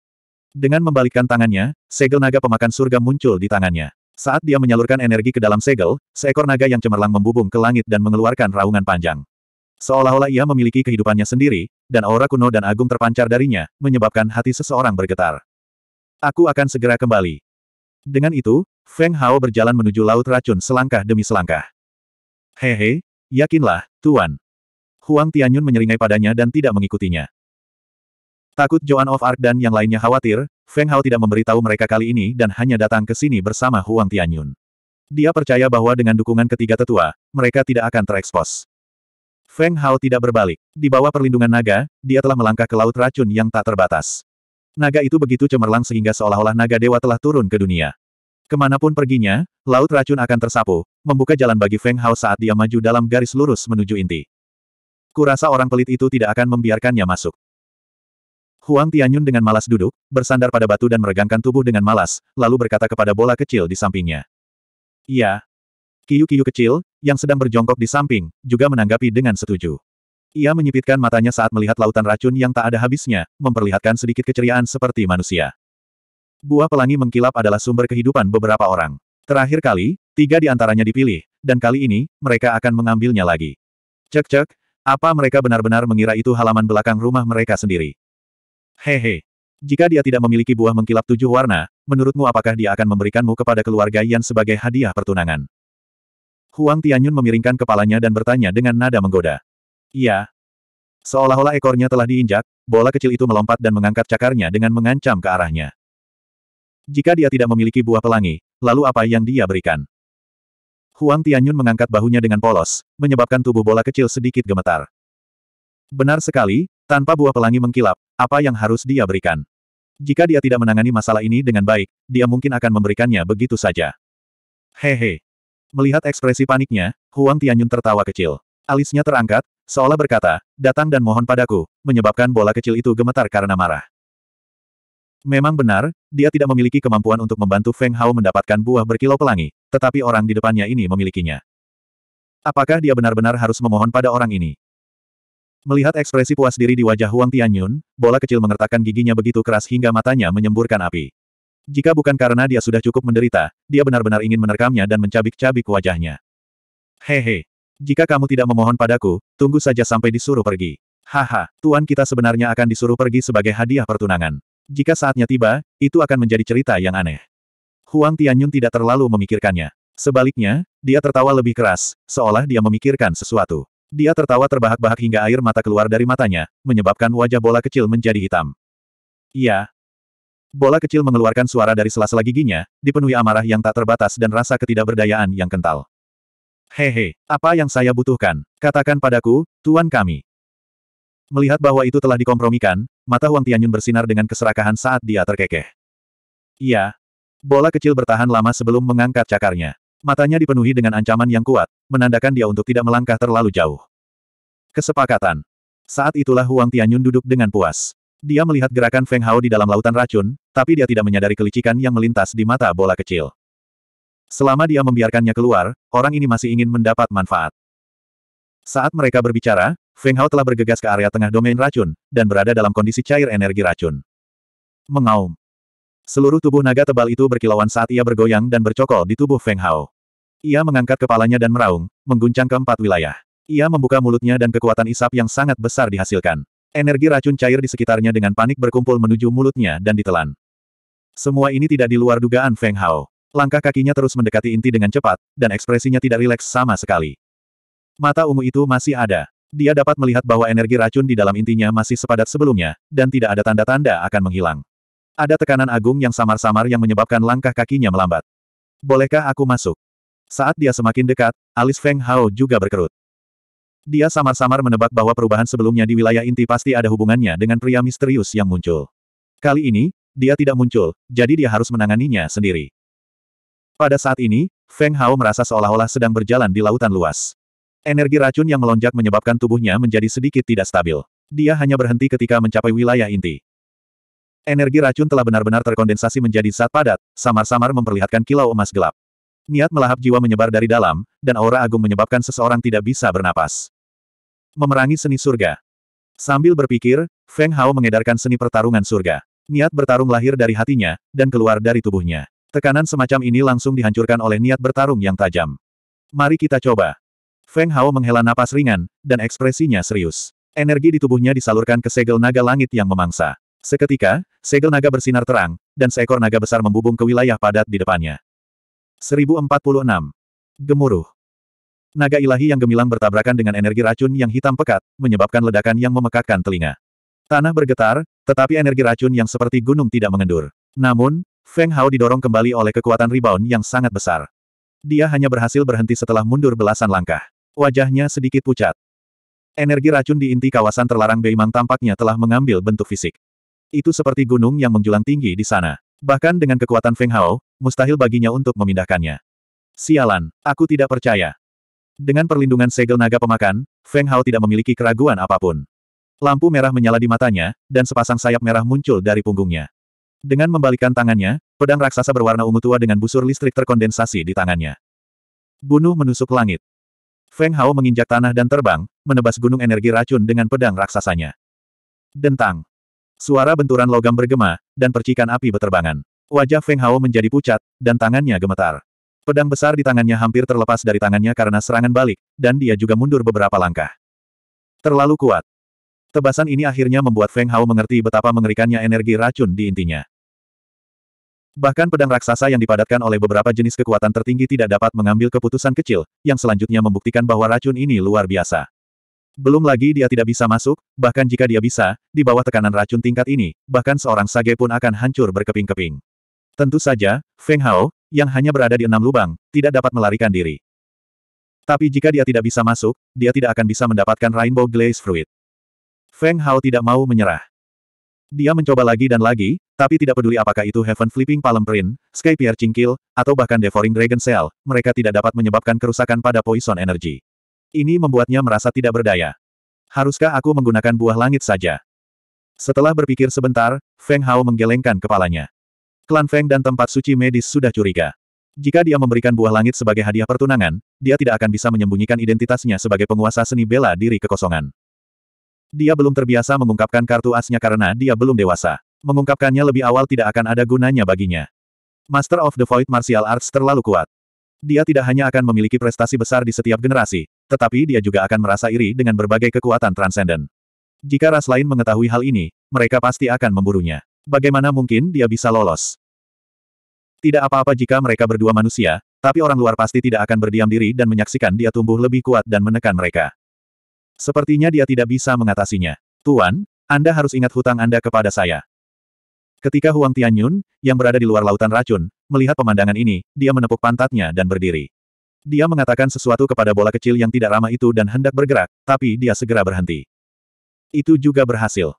Dengan membalikkan tangannya, segel naga pemakan surga muncul di tangannya. Saat dia menyalurkan energi ke dalam segel, seekor naga yang cemerlang membubung ke langit dan mengeluarkan raungan panjang. Seolah-olah ia memiliki kehidupannya sendiri, dan aura kuno dan agung terpancar darinya, menyebabkan hati seseorang bergetar. Aku akan segera kembali. Dengan itu, Feng Hao berjalan menuju Laut Racun selangkah demi selangkah. Hehe, yakinlah, Tuan. Huang Tianyun menyeringai padanya dan tidak mengikutinya. Takut Joan of Arc dan yang lainnya khawatir, Feng Hao tidak memberitahu mereka kali ini dan hanya datang ke sini bersama Huang Tianyun. Dia percaya bahwa dengan dukungan ketiga tetua, mereka tidak akan terekspos. Feng Hao tidak berbalik. Di bawah perlindungan naga, dia telah melangkah ke laut racun yang tak terbatas. Naga itu begitu cemerlang sehingga seolah-olah naga dewa telah turun ke dunia. Kemanapun perginya, laut racun akan tersapu, membuka jalan bagi Feng Hao saat dia maju dalam garis lurus menuju inti. Kurasa orang pelit itu tidak akan membiarkannya masuk. Huang Tianyun dengan malas duduk, bersandar pada batu dan meregangkan tubuh dengan malas, lalu berkata kepada bola kecil di sampingnya. Iya. Kiyu-kiyu kecil, yang sedang berjongkok di samping, juga menanggapi dengan setuju. Ia menyipitkan matanya saat melihat lautan racun yang tak ada habisnya, memperlihatkan sedikit keceriaan seperti manusia. Buah pelangi mengkilap adalah sumber kehidupan beberapa orang. Terakhir kali, tiga di antaranya dipilih, dan kali ini, mereka akan mengambilnya lagi. Cek-cek, apa mereka benar-benar mengira itu halaman belakang rumah mereka sendiri? Hehe. Jika dia tidak memiliki buah mengkilap tujuh warna, menurutmu apakah dia akan memberikanmu kepada keluarga Yan sebagai hadiah pertunangan? Huang Tianyun memiringkan kepalanya dan bertanya dengan nada menggoda. Iya. Seolah-olah ekornya telah diinjak, bola kecil itu melompat dan mengangkat cakarnya dengan mengancam ke arahnya. Jika dia tidak memiliki buah pelangi, lalu apa yang dia berikan? Huang Tianyun mengangkat bahunya dengan polos, menyebabkan tubuh bola kecil sedikit gemetar. Benar sekali, tanpa buah pelangi mengkilap, apa yang harus dia berikan? Jika dia tidak menangani masalah ini dengan baik, dia mungkin akan memberikannya begitu saja. Hehe. Melihat ekspresi paniknya, Huang Tianyun tertawa kecil. Alisnya terangkat, seolah berkata, datang dan mohon padaku, menyebabkan bola kecil itu gemetar karena marah. Memang benar, dia tidak memiliki kemampuan untuk membantu Feng Hao mendapatkan buah berkilau pelangi, tetapi orang di depannya ini memilikinya. Apakah dia benar-benar harus memohon pada orang ini? Melihat ekspresi puas diri di wajah Huang Tianyun, bola kecil mengertakkan giginya begitu keras hingga matanya menyemburkan api. Jika bukan karena dia sudah cukup menderita, dia benar-benar ingin menerkamnya dan mencabik-cabik wajahnya. Hehe. Jika kamu tidak memohon padaku, tunggu saja sampai disuruh pergi. Haha, tuan kita sebenarnya akan disuruh pergi sebagai hadiah pertunangan. Jika saatnya tiba, itu akan menjadi cerita yang aneh. Huang Tianyun tidak terlalu memikirkannya. Sebaliknya, dia tertawa lebih keras, seolah dia memikirkan sesuatu. Dia tertawa terbahak-bahak hingga air mata keluar dari matanya, menyebabkan wajah bola kecil menjadi hitam. Iya. Bola kecil mengeluarkan suara dari sela-sela giginya, dipenuhi amarah yang tak terbatas dan rasa ketidakberdayaan yang kental. Hehe, apa yang saya butuhkan? Katakan padaku, Tuan kami. Melihat bahwa itu telah dikompromikan, mata Huang Tianyun bersinar dengan keserakahan saat dia terkekeh. Iya. Bola kecil bertahan lama sebelum mengangkat cakarnya. Matanya dipenuhi dengan ancaman yang kuat, menandakan dia untuk tidak melangkah terlalu jauh. Kesepakatan. Saat itulah Huang Tianyun duduk dengan puas. Dia melihat gerakan Feng Hao di dalam lautan racun, tapi dia tidak menyadari kelicikan yang melintas di mata bola kecil. Selama dia membiarkannya keluar, orang ini masih ingin mendapat manfaat. Saat mereka berbicara, Feng Hao telah bergegas ke area tengah domain racun, dan berada dalam kondisi cair energi racun. Mengaum. Seluruh tubuh naga tebal itu berkilauan saat ia bergoyang dan bercokol di tubuh Feng Hao. Ia mengangkat kepalanya dan meraung, mengguncang keempat wilayah. Ia membuka mulutnya dan kekuatan isap yang sangat besar dihasilkan. Energi racun cair di sekitarnya dengan panik berkumpul menuju mulutnya dan ditelan. Semua ini tidak di luar dugaan Feng Hao. Langkah kakinya terus mendekati inti dengan cepat, dan ekspresinya tidak rileks sama sekali. Mata ungu itu masih ada. Dia dapat melihat bahwa energi racun di dalam intinya masih sepadat sebelumnya, dan tidak ada tanda-tanda akan menghilang. Ada tekanan agung yang samar-samar yang menyebabkan langkah kakinya melambat. Bolehkah aku masuk? Saat dia semakin dekat, alis Feng Hao juga berkerut. Dia samar-samar menebak bahwa perubahan sebelumnya di wilayah inti pasti ada hubungannya dengan pria misterius yang muncul. Kali ini, dia tidak muncul, jadi dia harus menanganinya sendiri. Pada saat ini, Feng Hao merasa seolah-olah sedang berjalan di lautan luas. Energi racun yang melonjak menyebabkan tubuhnya menjadi sedikit tidak stabil. Dia hanya berhenti ketika mencapai wilayah inti. Energi racun telah benar-benar terkondensasi menjadi zat padat, samar-samar memperlihatkan kilau emas gelap. Niat melahap jiwa menyebar dari dalam, dan aura agung menyebabkan seseorang tidak bisa bernapas. Memerangi seni surga. Sambil berpikir, Feng Hao mengedarkan seni pertarungan surga. Niat bertarung lahir dari hatinya, dan keluar dari tubuhnya. Tekanan semacam ini langsung dihancurkan oleh niat bertarung yang tajam. Mari kita coba. Feng Hao menghela napas ringan, dan ekspresinya serius. Energi di tubuhnya disalurkan ke segel naga langit yang memangsa. Seketika, segel naga bersinar terang, dan seekor naga besar membubung ke wilayah padat di depannya. 1046. Gemuruh. Naga ilahi yang gemilang bertabrakan dengan energi racun yang hitam pekat, menyebabkan ledakan yang memekakkan telinga. Tanah bergetar, tetapi energi racun yang seperti gunung tidak mengendur. Namun, Feng Hao didorong kembali oleh kekuatan rebound yang sangat besar. Dia hanya berhasil berhenti setelah mundur belasan langkah. Wajahnya sedikit pucat. Energi racun di inti kawasan terlarang Beimang tampaknya telah mengambil bentuk fisik. Itu seperti gunung yang menjulang tinggi di sana. Bahkan dengan kekuatan Feng Hao, mustahil baginya untuk memindahkannya. Sialan, aku tidak percaya. Dengan perlindungan segel naga pemakan, Feng Hao tidak memiliki keraguan apapun. Lampu merah menyala di matanya, dan sepasang sayap merah muncul dari punggungnya. Dengan membalikkan tangannya, pedang raksasa berwarna ungu tua dengan busur listrik terkondensasi di tangannya. Bunuh menusuk langit. Feng Hao menginjak tanah dan terbang, menebas gunung energi racun dengan pedang raksasanya. Dentang. Suara benturan logam bergema, dan percikan api beterbangan. Wajah Feng Hao menjadi pucat, dan tangannya gemetar. Pedang besar di tangannya hampir terlepas dari tangannya karena serangan balik, dan dia juga mundur beberapa langkah. Terlalu kuat. Tebasan ini akhirnya membuat Feng Hao mengerti betapa mengerikannya energi racun di intinya. Bahkan pedang raksasa yang dipadatkan oleh beberapa jenis kekuatan tertinggi tidak dapat mengambil keputusan kecil, yang selanjutnya membuktikan bahwa racun ini luar biasa. Belum lagi dia tidak bisa masuk, bahkan jika dia bisa, di bawah tekanan racun tingkat ini, bahkan seorang sage pun akan hancur berkeping-keping. Tentu saja, Feng Hao, yang hanya berada di enam lubang, tidak dapat melarikan diri. Tapi jika dia tidak bisa masuk, dia tidak akan bisa mendapatkan Rainbow Glaze Fruit. Feng Hao tidak mau menyerah. Dia mencoba lagi dan lagi, tapi tidak peduli apakah itu Heaven Flipping Palm Print, Sky Pierre Cingkil, atau bahkan Devouring Dragon Cell, mereka tidak dapat menyebabkan kerusakan pada Poison Energy. Ini membuatnya merasa tidak berdaya. Haruskah aku menggunakan buah langit saja? Setelah berpikir sebentar, Feng Hao menggelengkan kepalanya. Klan Feng dan tempat suci medis sudah curiga. Jika dia memberikan buah langit sebagai hadiah pertunangan, dia tidak akan bisa menyembunyikan identitasnya sebagai penguasa seni bela diri kekosongan. Dia belum terbiasa mengungkapkan kartu asnya karena dia belum dewasa. Mengungkapkannya lebih awal tidak akan ada gunanya baginya. Master of the Void Martial Arts terlalu kuat. Dia tidak hanya akan memiliki prestasi besar di setiap generasi, tetapi dia juga akan merasa iri dengan berbagai kekuatan transenden. Jika ras lain mengetahui hal ini, mereka pasti akan memburunya. Bagaimana mungkin dia bisa lolos? Tidak apa-apa jika mereka berdua manusia, tapi orang luar pasti tidak akan berdiam diri dan menyaksikan dia tumbuh lebih kuat dan menekan mereka. Sepertinya dia tidak bisa mengatasinya. Tuan, Anda harus ingat hutang Anda kepada saya. Ketika Huang Tianyun, yang berada di luar lautan racun, melihat pemandangan ini, dia menepuk pantatnya dan berdiri. Dia mengatakan sesuatu kepada bola kecil yang tidak ramah itu dan hendak bergerak, tapi dia segera berhenti. Itu juga berhasil.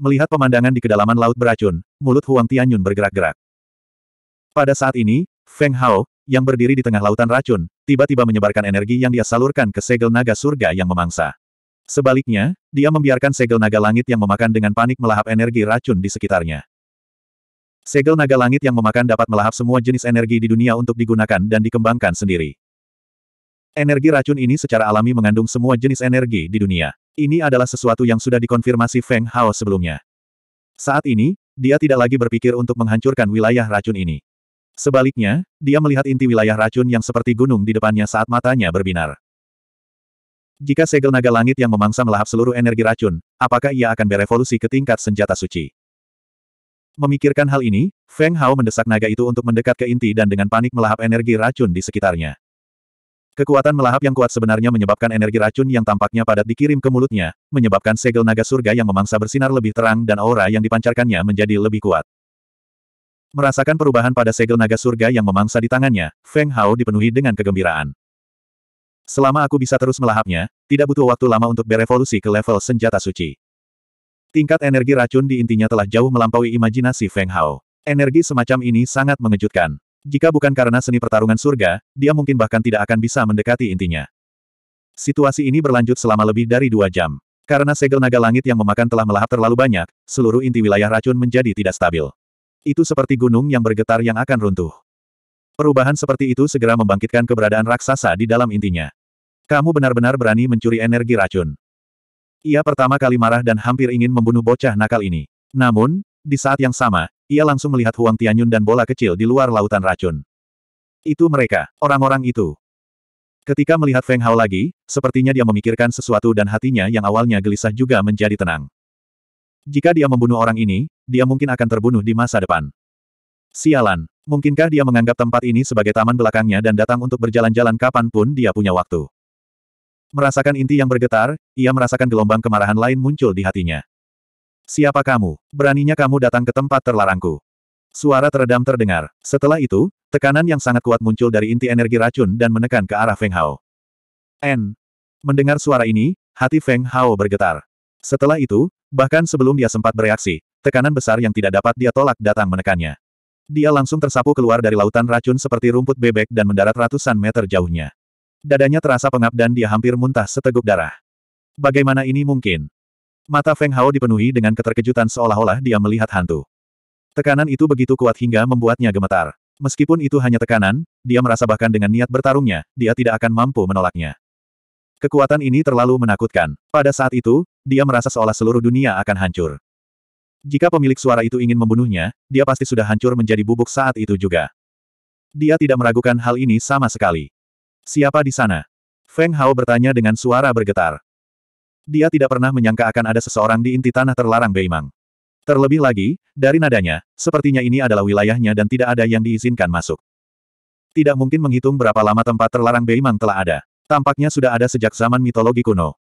Melihat pemandangan di kedalaman laut beracun, mulut Huang Tianyun bergerak-gerak. Pada saat ini, Feng Hao, yang berdiri di tengah lautan racun, tiba-tiba menyebarkan energi yang dia salurkan ke segel naga surga yang memangsa. Sebaliknya, dia membiarkan segel naga langit yang memakan dengan panik melahap energi racun di sekitarnya. Segel naga langit yang memakan dapat melahap semua jenis energi di dunia untuk digunakan dan dikembangkan sendiri. Energi racun ini secara alami mengandung semua jenis energi di dunia. Ini adalah sesuatu yang sudah dikonfirmasi Feng Hao sebelumnya. Saat ini, dia tidak lagi berpikir untuk menghancurkan wilayah racun ini. Sebaliknya, dia melihat inti wilayah racun yang seperti gunung di depannya saat matanya berbinar. Jika segel naga langit yang memangsa melahap seluruh energi racun, apakah ia akan berevolusi ke tingkat senjata suci? Memikirkan hal ini, Feng Hao mendesak naga itu untuk mendekat ke inti dan dengan panik melahap energi racun di sekitarnya. Kekuatan melahap yang kuat sebenarnya menyebabkan energi racun yang tampaknya padat dikirim ke mulutnya, menyebabkan segel naga surga yang memangsa bersinar lebih terang dan aura yang dipancarkannya menjadi lebih kuat. Merasakan perubahan pada segel naga surga yang memangsa di tangannya, Feng Hao dipenuhi dengan kegembiraan. Selama aku bisa terus melahapnya, tidak butuh waktu lama untuk berevolusi ke level senjata suci. Tingkat energi racun di intinya telah jauh melampaui imajinasi Feng Hao. Energi semacam ini sangat mengejutkan. Jika bukan karena seni pertarungan surga, dia mungkin bahkan tidak akan bisa mendekati intinya. Situasi ini berlanjut selama lebih dari dua jam. Karena segel naga langit yang memakan telah melahap terlalu banyak, seluruh inti wilayah racun menjadi tidak stabil. Itu seperti gunung yang bergetar yang akan runtuh. Perubahan seperti itu segera membangkitkan keberadaan raksasa di dalam intinya. Kamu benar-benar berani mencuri energi racun. Ia pertama kali marah dan hampir ingin membunuh bocah nakal ini. Namun, di saat yang sama, ia langsung melihat Huang Tianyun dan bola kecil di luar lautan racun. Itu mereka, orang-orang itu. Ketika melihat Feng Hao lagi, sepertinya dia memikirkan sesuatu dan hatinya yang awalnya gelisah juga menjadi tenang. Jika dia membunuh orang ini, dia mungkin akan terbunuh di masa depan. Sialan, mungkinkah dia menganggap tempat ini sebagai taman belakangnya dan datang untuk berjalan-jalan kapanpun dia punya waktu. Merasakan inti yang bergetar, ia merasakan gelombang kemarahan lain muncul di hatinya. Siapa kamu? Beraninya kamu datang ke tempat terlarangku. Suara teredam terdengar. Setelah itu, tekanan yang sangat kuat muncul dari inti energi racun dan menekan ke arah Feng Hao. N. Mendengar suara ini, hati Feng Hao bergetar. Setelah itu, bahkan sebelum dia sempat bereaksi, tekanan besar yang tidak dapat dia tolak datang menekannya. Dia langsung tersapu keluar dari lautan racun seperti rumput bebek dan mendarat ratusan meter jauhnya. Dadanya terasa pengap dan dia hampir muntah seteguk darah. Bagaimana ini mungkin? Mata Feng Hao dipenuhi dengan keterkejutan seolah-olah dia melihat hantu. Tekanan itu begitu kuat hingga membuatnya gemetar. Meskipun itu hanya tekanan, dia merasa bahkan dengan niat bertarungnya, dia tidak akan mampu menolaknya. Kekuatan ini terlalu menakutkan. Pada saat itu, dia merasa seolah seluruh dunia akan hancur. Jika pemilik suara itu ingin membunuhnya, dia pasti sudah hancur menjadi bubuk saat itu juga. Dia tidak meragukan hal ini sama sekali. Siapa di sana? Feng Hao bertanya dengan suara bergetar. Dia tidak pernah menyangka akan ada seseorang di inti tanah terlarang Beimang. Terlebih lagi, dari nadanya, sepertinya ini adalah wilayahnya dan tidak ada yang diizinkan masuk. Tidak mungkin menghitung berapa lama tempat terlarang Beimang telah ada. Tampaknya sudah ada sejak zaman mitologi kuno.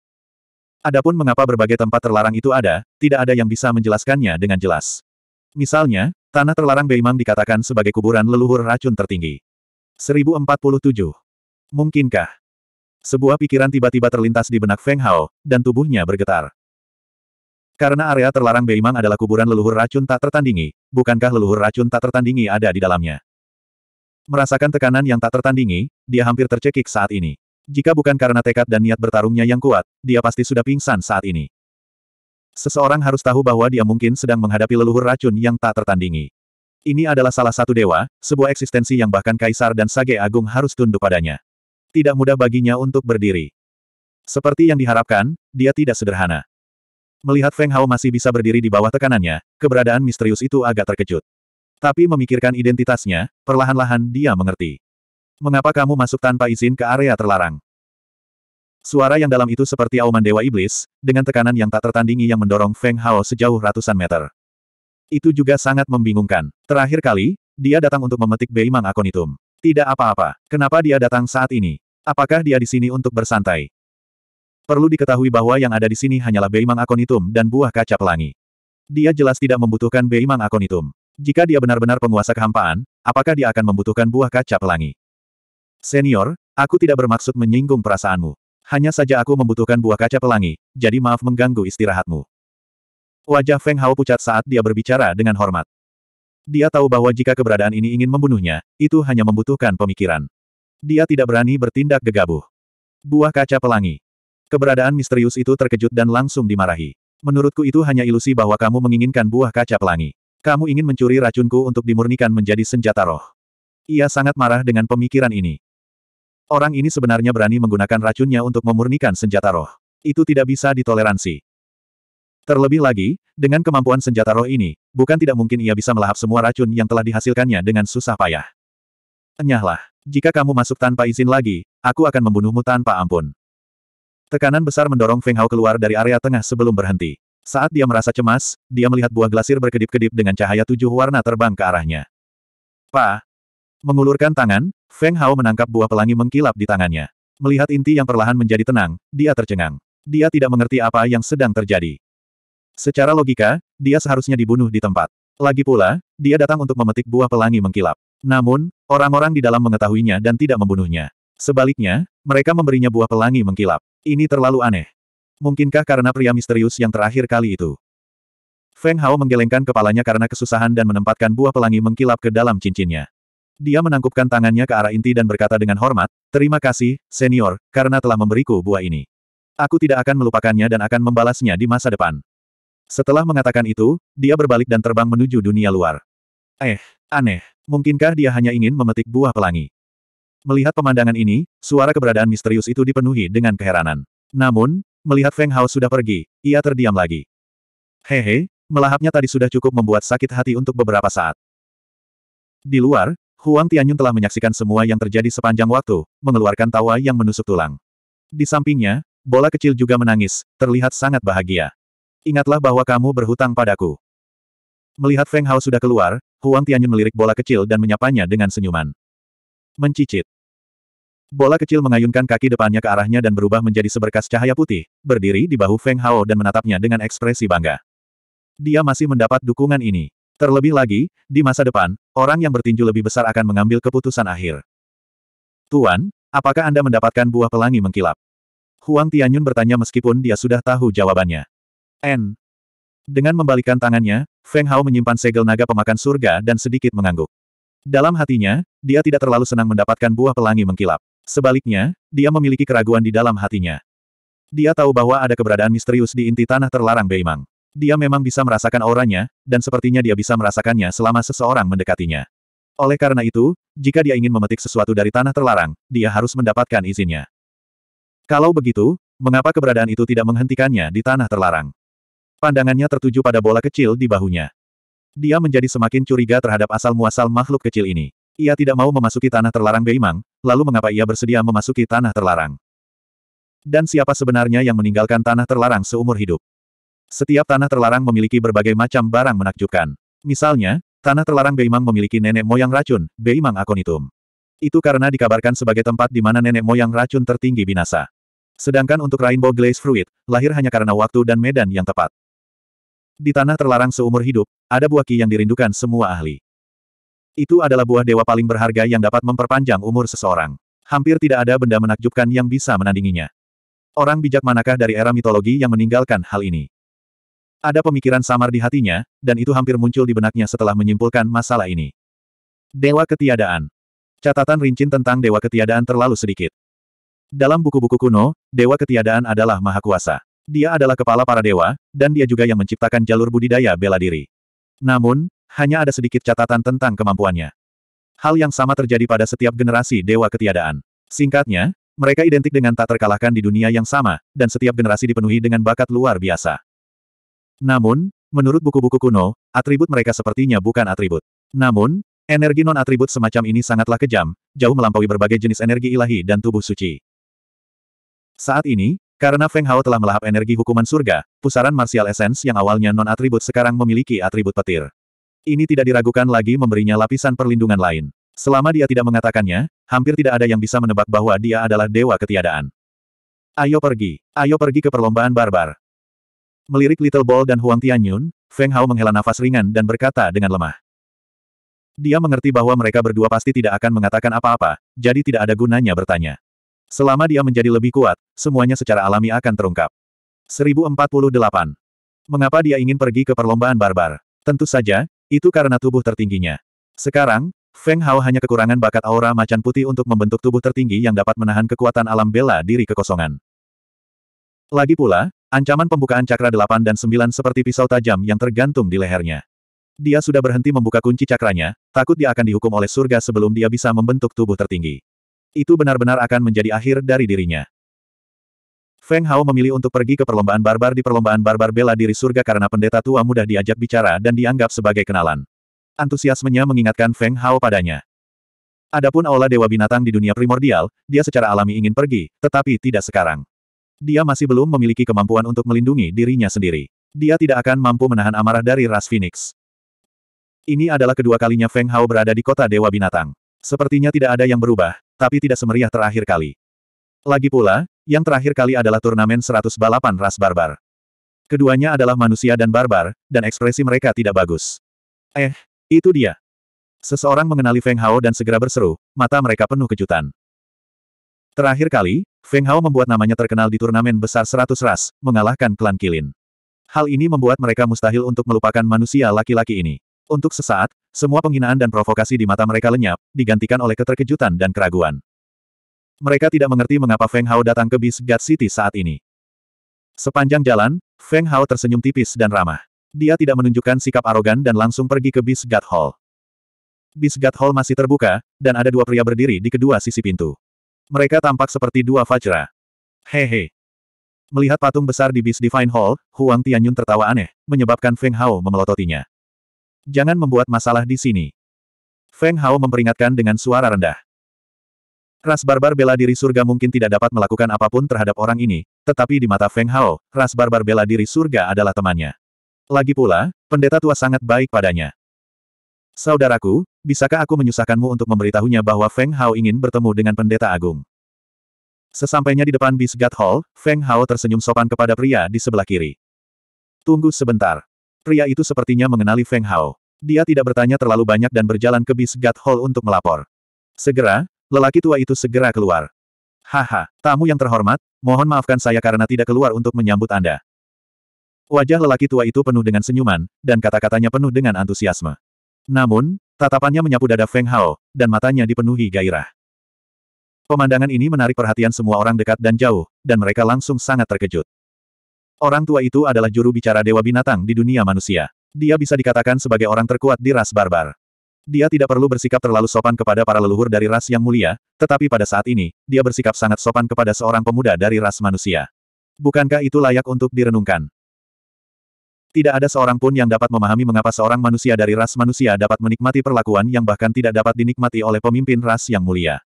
Adapun mengapa berbagai tempat terlarang itu ada, tidak ada yang bisa menjelaskannya dengan jelas. Misalnya, tanah terlarang Beimang dikatakan sebagai kuburan leluhur racun tertinggi. 1047. Mungkinkah? Sebuah pikiran tiba-tiba terlintas di benak Feng Hao, dan tubuhnya bergetar. Karena area terlarang Beimang adalah kuburan leluhur racun tak tertandingi, bukankah leluhur racun tak tertandingi ada di dalamnya? Merasakan tekanan yang tak tertandingi, dia hampir tercekik saat ini. Jika bukan karena tekad dan niat bertarungnya yang kuat, dia pasti sudah pingsan saat ini. Seseorang harus tahu bahwa dia mungkin sedang menghadapi leluhur racun yang tak tertandingi. Ini adalah salah satu dewa, sebuah eksistensi yang bahkan kaisar dan sage agung harus tunduk padanya. Tidak mudah baginya untuk berdiri. Seperti yang diharapkan, dia tidak sederhana. Melihat Feng Hao masih bisa berdiri di bawah tekanannya, keberadaan misterius itu agak terkejut. Tapi memikirkan identitasnya, perlahan-lahan dia mengerti. Mengapa kamu masuk tanpa izin ke area terlarang? Suara yang dalam itu seperti auman dewa iblis, dengan tekanan yang tak tertandingi yang mendorong Feng Hao sejauh ratusan meter. Itu juga sangat membingungkan. Terakhir kali, dia datang untuk memetik Beimang Akonitum. Tidak apa-apa. Kenapa dia datang saat ini? Apakah dia di sini untuk bersantai? Perlu diketahui bahwa yang ada di sini hanyalah Beimang Akonitum dan buah kaca pelangi. Dia jelas tidak membutuhkan Beimang Akonitum. Jika dia benar-benar penguasa kehampaan, apakah dia akan membutuhkan buah kaca pelangi? Senior, aku tidak bermaksud menyinggung perasaanmu. Hanya saja aku membutuhkan buah kaca pelangi, jadi maaf mengganggu istirahatmu. Wajah Feng Hao pucat saat dia berbicara dengan hormat. Dia tahu bahwa jika keberadaan ini ingin membunuhnya, itu hanya membutuhkan pemikiran. Dia tidak berani bertindak gegabah. Buah kaca pelangi. Keberadaan misterius itu terkejut dan langsung dimarahi. Menurutku itu hanya ilusi bahwa kamu menginginkan buah kaca pelangi. Kamu ingin mencuri racunku untuk dimurnikan menjadi senjata roh. Ia sangat marah dengan pemikiran ini. Orang ini sebenarnya berani menggunakan racunnya untuk memurnikan senjata roh. Itu tidak bisa ditoleransi. Terlebih lagi, dengan kemampuan senjata roh ini, bukan tidak mungkin ia bisa melahap semua racun yang telah dihasilkannya dengan susah payah. Enyahlah, jika kamu masuk tanpa izin lagi, aku akan membunuhmu tanpa ampun. Tekanan besar mendorong Feng Hao keluar dari area tengah sebelum berhenti. Saat dia merasa cemas, dia melihat buah glasir berkedip-kedip dengan cahaya tujuh warna terbang ke arahnya. Pa! Mengulurkan tangan, Feng Hao menangkap buah pelangi mengkilap di tangannya. Melihat inti yang perlahan menjadi tenang, dia tercengang. Dia tidak mengerti apa yang sedang terjadi. Secara logika, dia seharusnya dibunuh di tempat. Lagi pula, dia datang untuk memetik buah pelangi mengkilap. Namun, orang-orang di dalam mengetahuinya dan tidak membunuhnya. Sebaliknya, mereka memberinya buah pelangi mengkilap. Ini terlalu aneh. Mungkinkah karena pria misterius yang terakhir kali itu? Feng Hao menggelengkan kepalanya karena kesusahan dan menempatkan buah pelangi mengkilap ke dalam cincinnya. Dia menangkupkan tangannya ke arah inti dan berkata dengan hormat, Terima kasih, senior, karena telah memberiku buah ini. Aku tidak akan melupakannya dan akan membalasnya di masa depan. Setelah mengatakan itu, dia berbalik dan terbang menuju dunia luar. Eh, aneh. Mungkinkah dia hanya ingin memetik buah pelangi? Melihat pemandangan ini, suara keberadaan misterius itu dipenuhi dengan keheranan. Namun, melihat Feng Hao sudah pergi, ia terdiam lagi. Hehe, melahapnya tadi sudah cukup membuat sakit hati untuk beberapa saat. Di luar, Huang Tianyun telah menyaksikan semua yang terjadi sepanjang waktu, mengeluarkan tawa yang menusuk tulang. Di sampingnya, bola kecil juga menangis, terlihat sangat bahagia. Ingatlah bahwa kamu berhutang padaku. Melihat Feng Hao sudah keluar, Huang Tianyun melirik bola kecil dan menyapanya dengan senyuman. Mencicit. Bola kecil mengayunkan kaki depannya ke arahnya dan berubah menjadi seberkas cahaya putih, berdiri di bahu Feng Hao dan menatapnya dengan ekspresi bangga. Dia masih mendapat dukungan ini. Terlebih lagi, di masa depan, orang yang bertinju lebih besar akan mengambil keputusan akhir. Tuan, apakah Anda mendapatkan buah pelangi mengkilap? Huang Tianyun bertanya meskipun dia sudah tahu jawabannya. N. Dengan membalikkan tangannya, Feng Hao menyimpan segel naga pemakan surga dan sedikit mengangguk. Dalam hatinya, dia tidak terlalu senang mendapatkan buah pelangi mengkilap. Sebaliknya, dia memiliki keraguan di dalam hatinya. Dia tahu bahwa ada keberadaan misterius di inti tanah terlarang Beimang. Dia memang bisa merasakan auranya, dan sepertinya dia bisa merasakannya selama seseorang mendekatinya. Oleh karena itu, jika dia ingin memetik sesuatu dari tanah terlarang, dia harus mendapatkan izinnya. Kalau begitu, mengapa keberadaan itu tidak menghentikannya di tanah terlarang? Pandangannya tertuju pada bola kecil di bahunya. Dia menjadi semakin curiga terhadap asal-muasal makhluk kecil ini. Ia tidak mau memasuki tanah terlarang Beimang, lalu mengapa ia bersedia memasuki tanah terlarang? Dan siapa sebenarnya yang meninggalkan tanah terlarang seumur hidup? Setiap tanah terlarang memiliki berbagai macam barang menakjubkan. Misalnya, tanah terlarang Beimang memiliki nenek moyang racun, Beimang Aconitum. Itu karena dikabarkan sebagai tempat di mana nenek moyang racun tertinggi binasa. Sedangkan untuk Rainbow Glaze Fruit, lahir hanya karena waktu dan medan yang tepat. Di tanah terlarang seumur hidup, ada buah ki yang dirindukan semua ahli. Itu adalah buah dewa paling berharga yang dapat memperpanjang umur seseorang. Hampir tidak ada benda menakjubkan yang bisa menandinginya. Orang bijak manakah dari era mitologi yang meninggalkan hal ini? Ada pemikiran samar di hatinya, dan itu hampir muncul di benaknya setelah menyimpulkan masalah ini. Dewa Ketiadaan Catatan rincin tentang Dewa Ketiadaan terlalu sedikit. Dalam buku-buku kuno, Dewa Ketiadaan adalah Maha Kuasa. Dia adalah kepala para dewa, dan dia juga yang menciptakan jalur budidaya bela diri. Namun, hanya ada sedikit catatan tentang kemampuannya. Hal yang sama terjadi pada setiap generasi dewa ketiadaan. Singkatnya, mereka identik dengan tak terkalahkan di dunia yang sama, dan setiap generasi dipenuhi dengan bakat luar biasa. Namun, menurut buku-buku kuno, atribut mereka sepertinya bukan atribut. Namun, energi non-atribut semacam ini sangatlah kejam, jauh melampaui berbagai jenis energi ilahi dan tubuh suci. Saat ini, karena Feng Hao telah melahap energi hukuman surga, pusaran martial essence yang awalnya non-atribut sekarang memiliki atribut petir. Ini tidak diragukan lagi memberinya lapisan perlindungan lain. Selama dia tidak mengatakannya, hampir tidak ada yang bisa menebak bahwa dia adalah dewa ketiadaan. Ayo pergi, ayo pergi ke perlombaan barbar. Melirik Little Ball dan Huang Tianyun, Feng Hao menghela nafas ringan dan berkata dengan lemah. Dia mengerti bahwa mereka berdua pasti tidak akan mengatakan apa-apa, jadi tidak ada gunanya bertanya. Selama dia menjadi lebih kuat, semuanya secara alami akan terungkap. 1048. Mengapa dia ingin pergi ke perlombaan barbar? Tentu saja, itu karena tubuh tertingginya. Sekarang, Feng Hao hanya kekurangan bakat aura macan putih untuk membentuk tubuh tertinggi yang dapat menahan kekuatan alam bela diri kekosongan. Lagi pula, ancaman pembukaan cakra 8 dan 9 seperti pisau tajam yang tergantung di lehernya. Dia sudah berhenti membuka kunci cakranya, takut dia akan dihukum oleh surga sebelum dia bisa membentuk tubuh tertinggi itu benar-benar akan menjadi akhir dari dirinya. Feng Hao memilih untuk pergi ke perlombaan barbar di perlombaan barbar bela diri surga karena pendeta tua mudah diajak bicara dan dianggap sebagai kenalan. Antusiasmenya mengingatkan Feng Hao padanya. Adapun aula dewa binatang di dunia primordial, dia secara alami ingin pergi, tetapi tidak sekarang. Dia masih belum memiliki kemampuan untuk melindungi dirinya sendiri. Dia tidak akan mampu menahan amarah dari ras Phoenix. Ini adalah kedua kalinya Feng Hao berada di kota Dewa Binatang. Sepertinya tidak ada yang berubah, tapi tidak semeriah terakhir kali. Lagi pula, yang terakhir kali adalah turnamen 100 balapan ras barbar. Keduanya adalah manusia dan barbar, dan ekspresi mereka tidak bagus. Eh, itu dia. Seseorang mengenali Feng Hao dan segera berseru, mata mereka penuh kejutan. Terakhir kali, Feng Hao membuat namanya terkenal di turnamen besar 100 ras, mengalahkan klan Kilin. Hal ini membuat mereka mustahil untuk melupakan manusia laki-laki ini. Untuk sesaat, semua penghinaan dan provokasi di mata mereka lenyap, digantikan oleh keterkejutan dan keraguan. Mereka tidak mengerti mengapa Feng Hao datang ke Beast God City saat ini. Sepanjang jalan, Feng Hao tersenyum tipis dan ramah. Dia tidak menunjukkan sikap arogan dan langsung pergi ke Beast God Hall. Beast God Hall masih terbuka, dan ada dua pria berdiri di kedua sisi pintu. Mereka tampak seperti dua fajra. Hehe. Melihat patung besar di Beast Divine Hall, Huang Tianyun tertawa aneh, menyebabkan Feng Hao memelototinya. Jangan membuat masalah di sini. Feng Hao memperingatkan dengan suara rendah. Ras barbar bela diri surga mungkin tidak dapat melakukan apapun terhadap orang ini, tetapi di mata Feng Hao, ras barbar bela diri surga adalah temannya. Lagi pula, pendeta tua sangat baik padanya. Saudaraku, bisakah aku menyusahkanmu untuk memberitahunya bahwa Feng Hao ingin bertemu dengan pendeta agung? Sesampainya di depan Bisgat Hall, Feng Hao tersenyum sopan kepada pria di sebelah kiri. Tunggu sebentar. Pria itu sepertinya mengenali Feng Hao. Dia tidak bertanya terlalu banyak dan berjalan ke bis God Hall untuk melapor. Segera, lelaki tua itu segera keluar. Haha, tamu yang terhormat, mohon maafkan saya karena tidak keluar untuk menyambut Anda. Wajah lelaki tua itu penuh dengan senyuman, dan kata-katanya penuh dengan antusiasme. Namun, tatapannya menyapu dada Feng Hao, dan matanya dipenuhi gairah. Pemandangan ini menarik perhatian semua orang dekat dan jauh, dan mereka langsung sangat terkejut. Orang tua itu adalah juru bicara dewa binatang di dunia manusia. Dia bisa dikatakan sebagai orang terkuat di ras barbar. Dia tidak perlu bersikap terlalu sopan kepada para leluhur dari ras yang mulia, tetapi pada saat ini, dia bersikap sangat sopan kepada seorang pemuda dari ras manusia. Bukankah itu layak untuk direnungkan? Tidak ada seorang pun yang dapat memahami mengapa seorang manusia dari ras manusia dapat menikmati perlakuan yang bahkan tidak dapat dinikmati oleh pemimpin ras yang mulia.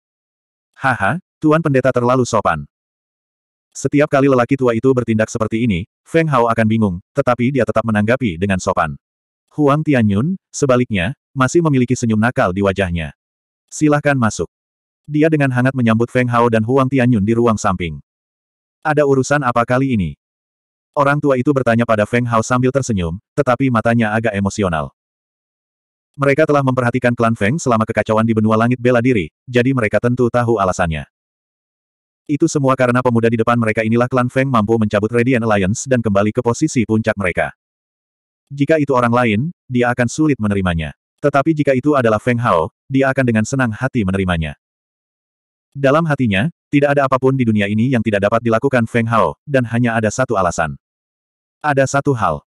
Haha, Tuan Pendeta terlalu sopan. Setiap kali lelaki tua itu bertindak seperti ini, Feng Hao akan bingung, tetapi dia tetap menanggapi dengan sopan. Huang Tianyun, sebaliknya, masih memiliki senyum nakal di wajahnya. Silahkan masuk. Dia dengan hangat menyambut Feng Hao dan Huang Tianyun di ruang samping. Ada urusan apa kali ini? Orang tua itu bertanya pada Feng Hao sambil tersenyum, tetapi matanya agak emosional. Mereka telah memperhatikan klan Feng selama kekacauan di benua langit bela diri, jadi mereka tentu tahu alasannya. Itu semua karena pemuda di depan mereka inilah klan Feng mampu mencabut Radiant Alliance dan kembali ke posisi puncak mereka. Jika itu orang lain, dia akan sulit menerimanya. Tetapi jika itu adalah Feng Hao, dia akan dengan senang hati menerimanya. Dalam hatinya, tidak ada apapun di dunia ini yang tidak dapat dilakukan Feng Hao, dan hanya ada satu alasan. Ada satu hal.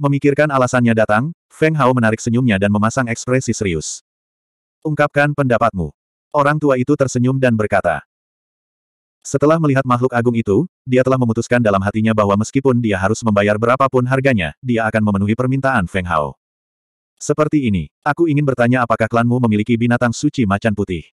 Memikirkan alasannya datang, Feng Hao menarik senyumnya dan memasang ekspresi serius. Ungkapkan pendapatmu. Orang tua itu tersenyum dan berkata, setelah melihat makhluk agung itu, dia telah memutuskan dalam hatinya bahwa meskipun dia harus membayar berapapun harganya, dia akan memenuhi permintaan Feng Hao. Seperti ini, aku ingin bertanya apakah klanmu memiliki binatang suci macan putih?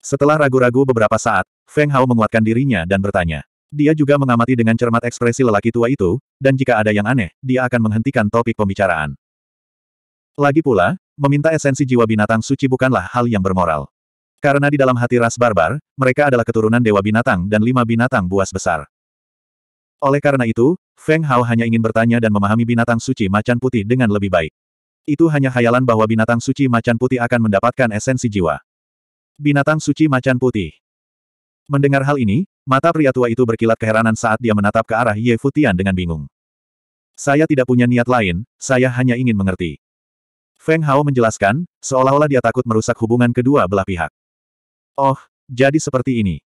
Setelah ragu-ragu beberapa saat, Feng Hao menguatkan dirinya dan bertanya. Dia juga mengamati dengan cermat ekspresi lelaki tua itu, dan jika ada yang aneh, dia akan menghentikan topik pembicaraan. Lagi pula, meminta esensi jiwa binatang suci bukanlah hal yang bermoral. Karena di dalam hati ras barbar, mereka adalah keturunan dewa binatang dan lima binatang buas besar. Oleh karena itu, Feng Hao hanya ingin bertanya dan memahami binatang suci macan putih dengan lebih baik. Itu hanya khayalan bahwa binatang suci macan putih akan mendapatkan esensi jiwa. Binatang suci macan putih. Mendengar hal ini, mata pria tua itu berkilat keheranan saat dia menatap ke arah Ye Futian dengan bingung. Saya tidak punya niat lain, saya hanya ingin mengerti. Feng Hao menjelaskan, seolah-olah dia takut merusak hubungan kedua belah pihak. Oh, jadi seperti ini.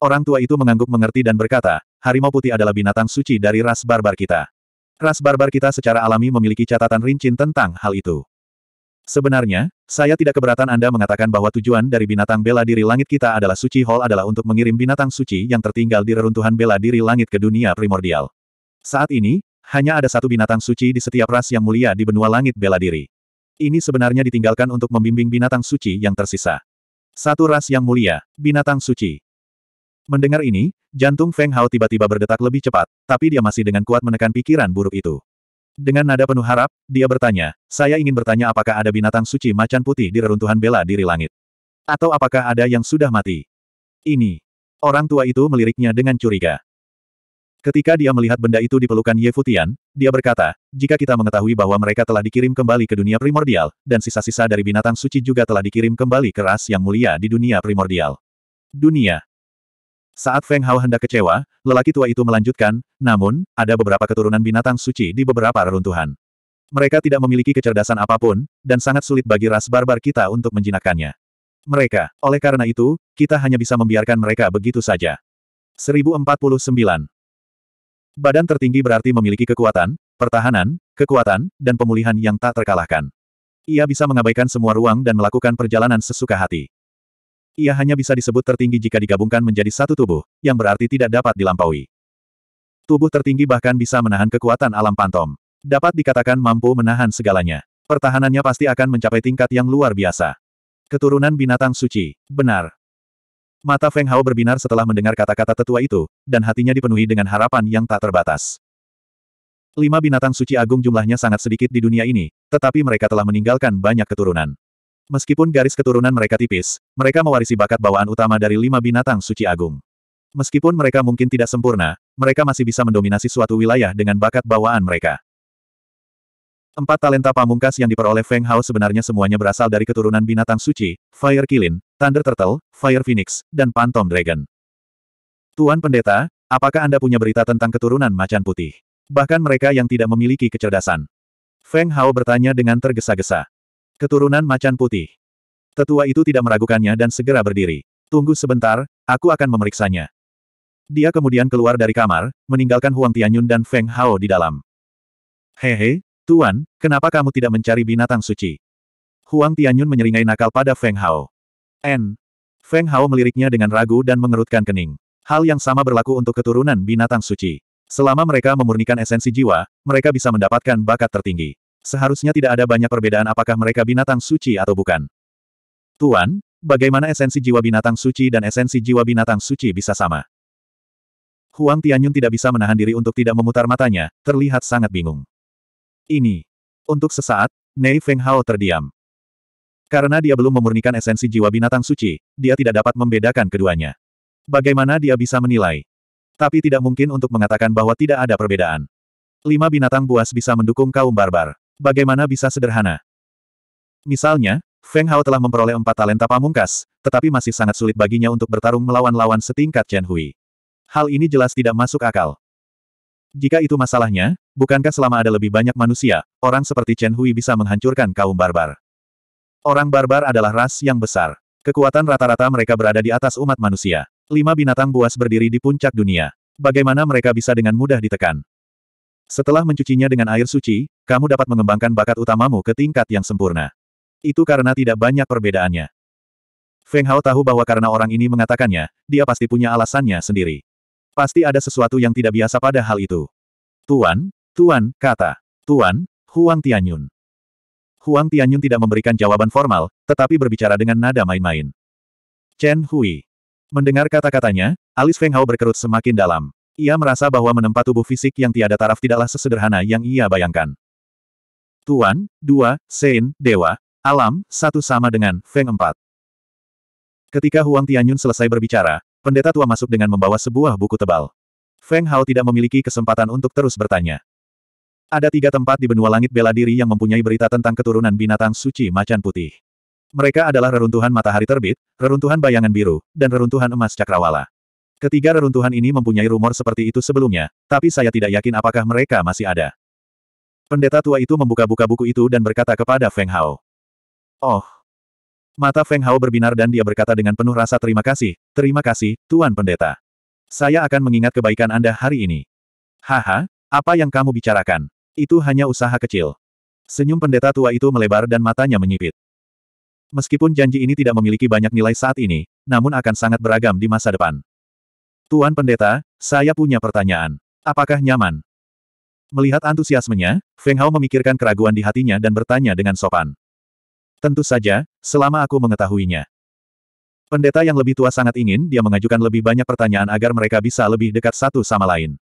Orang tua itu mengangguk mengerti dan berkata, harimau putih adalah binatang suci dari ras barbar kita. Ras barbar kita secara alami memiliki catatan rincin tentang hal itu. Sebenarnya, saya tidak keberatan Anda mengatakan bahwa tujuan dari binatang bela diri langit kita adalah suci hall adalah untuk mengirim binatang suci yang tertinggal di reruntuhan bela diri langit ke dunia primordial. Saat ini, hanya ada satu binatang suci di setiap ras yang mulia di benua langit bela diri. Ini sebenarnya ditinggalkan untuk membimbing binatang suci yang tersisa. Satu ras yang mulia, binatang suci. Mendengar ini, jantung Feng Hao tiba-tiba berdetak lebih cepat, tapi dia masih dengan kuat menekan pikiran buruk itu. Dengan nada penuh harap, dia bertanya, saya ingin bertanya apakah ada binatang suci macan putih di reruntuhan bela diri langit? Atau apakah ada yang sudah mati? Ini. Orang tua itu meliriknya dengan curiga. Ketika dia melihat benda itu di pelukan Ye Futian, dia berkata, jika kita mengetahui bahwa mereka telah dikirim kembali ke dunia primordial, dan sisa-sisa dari binatang suci juga telah dikirim kembali ke ras yang mulia di dunia primordial. Dunia. Saat Feng Hao hendak kecewa, lelaki tua itu melanjutkan, namun, ada beberapa keturunan binatang suci di beberapa reruntuhan. Mereka tidak memiliki kecerdasan apapun, dan sangat sulit bagi ras barbar kita untuk menjinakkannya. Mereka, oleh karena itu, kita hanya bisa membiarkan mereka begitu saja. 1049 Badan tertinggi berarti memiliki kekuatan, pertahanan, kekuatan, dan pemulihan yang tak terkalahkan. Ia bisa mengabaikan semua ruang dan melakukan perjalanan sesuka hati. Ia hanya bisa disebut tertinggi jika digabungkan menjadi satu tubuh, yang berarti tidak dapat dilampaui. Tubuh tertinggi bahkan bisa menahan kekuatan alam pantom. Dapat dikatakan mampu menahan segalanya. Pertahanannya pasti akan mencapai tingkat yang luar biasa. Keturunan binatang suci, benar. Mata Feng Hao berbinar setelah mendengar kata-kata tetua itu, dan hatinya dipenuhi dengan harapan yang tak terbatas. Lima binatang suci agung jumlahnya sangat sedikit di dunia ini, tetapi mereka telah meninggalkan banyak keturunan. Meskipun garis keturunan mereka tipis, mereka mewarisi bakat bawaan utama dari lima binatang suci agung. Meskipun mereka mungkin tidak sempurna, mereka masih bisa mendominasi suatu wilayah dengan bakat bawaan mereka. Empat talenta pamungkas yang diperoleh Feng Hao sebenarnya semuanya berasal dari keturunan binatang suci, Fire Kilin, Thunder Turtle, Fire Phoenix, dan Phantom Dragon. Tuan Pendeta, apakah Anda punya berita tentang keturunan macan putih? Bahkan mereka yang tidak memiliki kecerdasan. Feng Hao bertanya dengan tergesa-gesa. Keturunan macan putih. Tetua itu tidak meragukannya dan segera berdiri. Tunggu sebentar, aku akan memeriksanya. Dia kemudian keluar dari kamar, meninggalkan Huang Tianyun dan Feng Hao di dalam. Hehe, Tuan, kenapa kamu tidak mencari binatang suci? Huang Tianyun menyeringai nakal pada Feng Hao. N. Feng Hao meliriknya dengan ragu dan mengerutkan kening. Hal yang sama berlaku untuk keturunan binatang suci. Selama mereka memurnikan esensi jiwa, mereka bisa mendapatkan bakat tertinggi. Seharusnya tidak ada banyak perbedaan apakah mereka binatang suci atau bukan. Tuan, bagaimana esensi jiwa binatang suci dan esensi jiwa binatang suci bisa sama? Huang Tianyun tidak bisa menahan diri untuk tidak memutar matanya, terlihat sangat bingung ini. Untuk sesaat, Nei Feng Hao terdiam. Karena dia belum memurnikan esensi jiwa binatang suci, dia tidak dapat membedakan keduanya. Bagaimana dia bisa menilai? Tapi tidak mungkin untuk mengatakan bahwa tidak ada perbedaan. Lima binatang buas bisa mendukung kaum barbar. Bagaimana bisa sederhana? Misalnya, Feng Hao telah memperoleh empat talenta pamungkas, tetapi masih sangat sulit baginya untuk bertarung melawan lawan setingkat Chen Hui. Hal ini jelas tidak masuk akal. Jika itu masalahnya, bukankah selama ada lebih banyak manusia, orang seperti Chen Hui bisa menghancurkan kaum barbar? Orang barbar adalah ras yang besar. Kekuatan rata-rata mereka berada di atas umat manusia. Lima binatang buas berdiri di puncak dunia. Bagaimana mereka bisa dengan mudah ditekan? Setelah mencucinya dengan air suci, kamu dapat mengembangkan bakat utamamu ke tingkat yang sempurna. Itu karena tidak banyak perbedaannya. Feng Hao tahu bahwa karena orang ini mengatakannya, dia pasti punya alasannya sendiri. Pasti ada sesuatu yang tidak biasa pada hal itu. Tuan, Tuan, kata. Tuan, Huang Tianyun. Huang Tianyun tidak memberikan jawaban formal, tetapi berbicara dengan nada main-main. Chen Hui. Mendengar kata-katanya, alis Feng Hao berkerut semakin dalam. Ia merasa bahwa menempat tubuh fisik yang tiada taraf tidaklah sesederhana yang ia bayangkan. Tuan, dua, Sein, Dewa, Alam, satu sama dengan Feng empat. Ketika Huang Tianyun selesai berbicara, Pendeta tua masuk dengan membawa sebuah buku tebal. Feng Hao tidak memiliki kesempatan untuk terus bertanya. Ada tiga tempat di benua langit bela diri yang mempunyai berita tentang keturunan binatang suci macan putih. Mereka adalah reruntuhan matahari terbit, reruntuhan bayangan biru, dan reruntuhan emas cakrawala. Ketiga reruntuhan ini mempunyai rumor seperti itu sebelumnya, tapi saya tidak yakin apakah mereka masih ada. Pendeta tua itu membuka-buka buku itu dan berkata kepada Feng Hao. Oh, Mata Feng Hao berbinar dan dia berkata dengan penuh rasa terima kasih, terima kasih, Tuan Pendeta. Saya akan mengingat kebaikan Anda hari ini. Haha, apa yang kamu bicarakan? Itu hanya usaha kecil. Senyum pendeta tua itu melebar dan matanya menyipit. Meskipun janji ini tidak memiliki banyak nilai saat ini, namun akan sangat beragam di masa depan. Tuan Pendeta, saya punya pertanyaan. Apakah nyaman? Melihat antusiasmenya, Feng Hao memikirkan keraguan di hatinya dan bertanya dengan sopan. Tentu saja, selama aku mengetahuinya. Pendeta yang lebih tua sangat ingin dia mengajukan lebih banyak pertanyaan agar mereka bisa lebih dekat satu sama lain.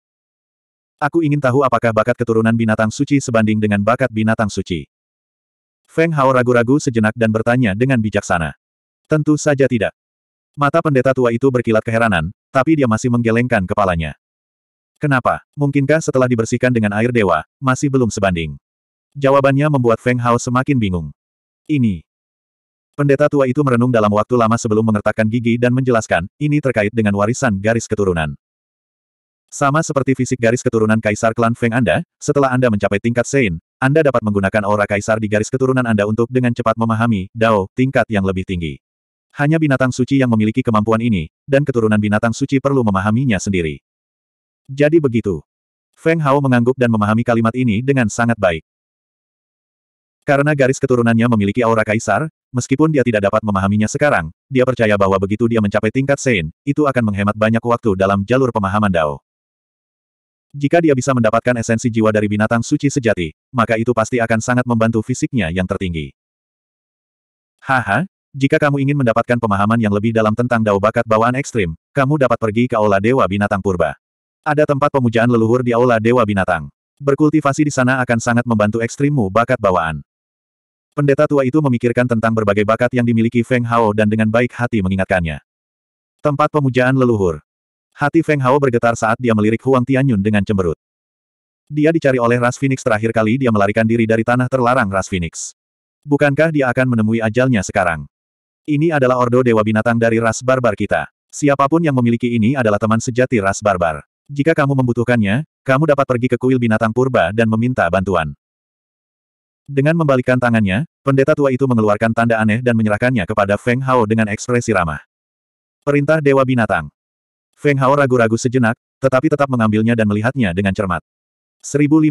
Aku ingin tahu apakah bakat keturunan binatang suci sebanding dengan bakat binatang suci. Feng Hao ragu-ragu sejenak dan bertanya dengan bijaksana. Tentu saja tidak. Mata pendeta tua itu berkilat keheranan, tapi dia masih menggelengkan kepalanya. Kenapa? Mungkinkah setelah dibersihkan dengan air dewa, masih belum sebanding? Jawabannya membuat Feng Hao semakin bingung ini. Pendeta tua itu merenung dalam waktu lama sebelum mengertakkan gigi dan menjelaskan, ini terkait dengan warisan garis keturunan. Sama seperti fisik garis keturunan kaisar klan Feng Anda, setelah Anda mencapai tingkat Sein, Anda dapat menggunakan aura kaisar di garis keturunan Anda untuk dengan cepat memahami Dao tingkat yang lebih tinggi. Hanya binatang suci yang memiliki kemampuan ini, dan keturunan binatang suci perlu memahaminya sendiri. Jadi begitu. Feng Hao mengangguk dan memahami kalimat ini dengan sangat baik. Karena garis keturunannya memiliki aura kaisar, meskipun dia tidak dapat memahaminya sekarang, dia percaya bahwa begitu dia mencapai tingkat Sein, itu akan menghemat banyak waktu dalam jalur pemahaman Dao. Jika dia bisa mendapatkan esensi jiwa dari binatang suci sejati, maka itu pasti akan sangat membantu fisiknya yang tertinggi. Haha, jika kamu ingin mendapatkan pemahaman yang lebih dalam tentang Dao bakat bawaan ekstrim, kamu dapat pergi ke Aula Dewa Binatang Purba. Ada tempat pemujaan leluhur di Aula Dewa Binatang. Berkultivasi di sana akan sangat membantu ekstrimmu bakat bawaan. Pendeta tua itu memikirkan tentang berbagai bakat yang dimiliki Feng Hao dan dengan baik hati mengingatkannya. Tempat pemujaan leluhur. Hati Feng Hao bergetar saat dia melirik Huang Tianyun dengan cemberut. Dia dicari oleh Ras Phoenix terakhir kali dia melarikan diri dari tanah terlarang Ras Phoenix. Bukankah dia akan menemui ajalnya sekarang? Ini adalah Ordo Dewa Binatang dari ras barbar kita. Siapapun yang memiliki ini adalah teman sejati ras barbar. Jika kamu membutuhkannya, kamu dapat pergi ke kuil binatang purba dan meminta bantuan. Dengan membalikkan tangannya, pendeta tua itu mengeluarkan tanda aneh dan menyerahkannya kepada Feng Hao dengan ekspresi ramah. Perintah Dewa Binatang. Feng Hao ragu-ragu sejenak, tetapi tetap mengambilnya dan melihatnya dengan cermat. 1050.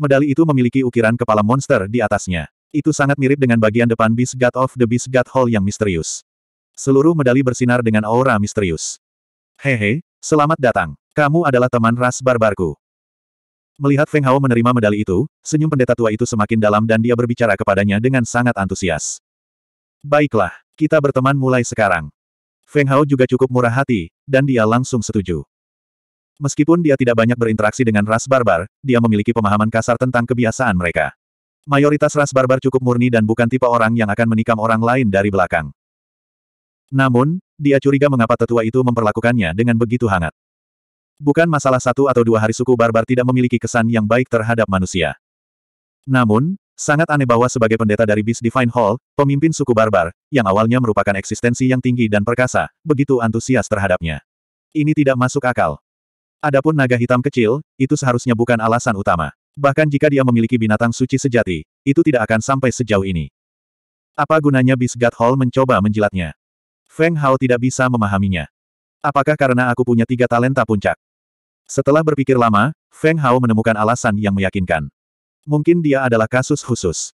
Medali itu memiliki ukiran kepala monster di atasnya. Itu sangat mirip dengan bagian depan Beast God of the Beast God Hall yang misterius. Seluruh medali bersinar dengan aura misterius. Hehe, selamat datang. Kamu adalah teman ras barbarku. Melihat Feng Hao menerima medali itu, senyum pendeta tua itu semakin dalam dan dia berbicara kepadanya dengan sangat antusias. Baiklah, kita berteman mulai sekarang. Feng Hao juga cukup murah hati, dan dia langsung setuju. Meskipun dia tidak banyak berinteraksi dengan ras barbar, dia memiliki pemahaman kasar tentang kebiasaan mereka. Mayoritas ras barbar cukup murni dan bukan tipe orang yang akan menikam orang lain dari belakang. Namun, dia curiga mengapa tetua itu memperlakukannya dengan begitu hangat. Bukan masalah satu atau dua hari suku barbar tidak memiliki kesan yang baik terhadap manusia. Namun, sangat aneh bahwa sebagai pendeta dari Beast Divine Hall, pemimpin suku barbar, yang awalnya merupakan eksistensi yang tinggi dan perkasa, begitu antusias terhadapnya. Ini tidak masuk akal. Adapun naga hitam kecil, itu seharusnya bukan alasan utama. Bahkan jika dia memiliki binatang suci sejati, itu tidak akan sampai sejauh ini. Apa gunanya Beast God Hall mencoba menjilatnya? Feng Hao tidak bisa memahaminya. Apakah karena aku punya tiga talenta puncak? Setelah berpikir lama, Feng Hao menemukan alasan yang meyakinkan. Mungkin dia adalah kasus khusus.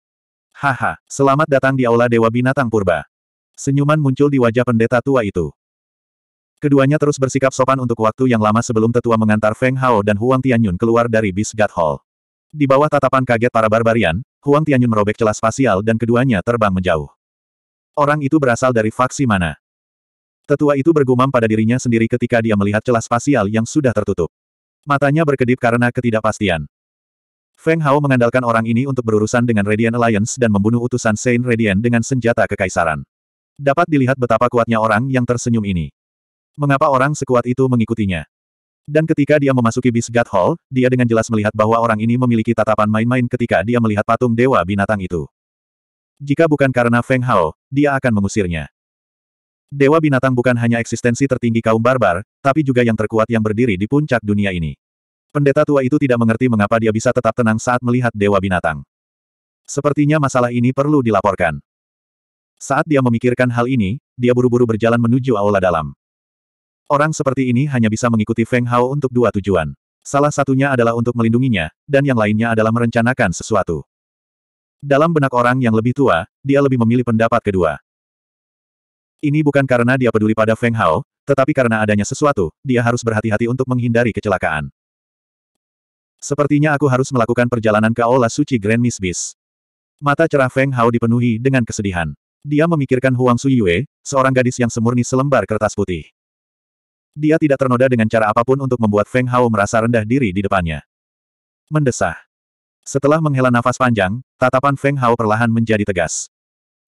Haha, selamat datang di Aula Dewa Binatang Purba. Senyuman muncul di wajah pendeta tua itu. Keduanya terus bersikap sopan untuk waktu yang lama sebelum tetua mengantar Feng Hao dan Huang Tianyun keluar dari bis God Hall. Di bawah tatapan kaget para barbarian, Huang Tianyun merobek celah spasial dan keduanya terbang menjauh. Orang itu berasal dari faksi mana? Tetua itu bergumam pada dirinya sendiri ketika dia melihat celah spasial yang sudah tertutup. Matanya berkedip karena ketidakpastian. Feng Hao mengandalkan orang ini untuk berurusan dengan Radiant Alliance dan membunuh utusan Saint Radiant dengan senjata kekaisaran. Dapat dilihat betapa kuatnya orang yang tersenyum ini. Mengapa orang sekuat itu mengikutinya? Dan ketika dia memasuki Bisgat Hall, dia dengan jelas melihat bahwa orang ini memiliki tatapan main-main ketika dia melihat patung dewa binatang itu. Jika bukan karena Feng Hao, dia akan mengusirnya. Dewa binatang bukan hanya eksistensi tertinggi kaum barbar, tapi juga yang terkuat yang berdiri di puncak dunia ini. Pendeta tua itu tidak mengerti mengapa dia bisa tetap tenang saat melihat dewa binatang. Sepertinya masalah ini perlu dilaporkan. Saat dia memikirkan hal ini, dia buru-buru berjalan menuju aula dalam. Orang seperti ini hanya bisa mengikuti Feng Hao untuk dua tujuan. Salah satunya adalah untuk melindunginya, dan yang lainnya adalah merencanakan sesuatu. Dalam benak orang yang lebih tua, dia lebih memilih pendapat kedua. Ini bukan karena dia peduli pada Feng Hao, tetapi karena adanya sesuatu, dia harus berhati-hati untuk menghindari kecelakaan. Sepertinya aku harus melakukan perjalanan ke Aula Suci Grand Miss Beast. Mata cerah Feng Hao dipenuhi dengan kesedihan. Dia memikirkan Huang Suyue, seorang gadis yang semurni selembar kertas putih. Dia tidak ternoda dengan cara apapun untuk membuat Feng Hao merasa rendah diri di depannya. Mendesah. Setelah menghela nafas panjang, tatapan Feng Hao perlahan menjadi tegas.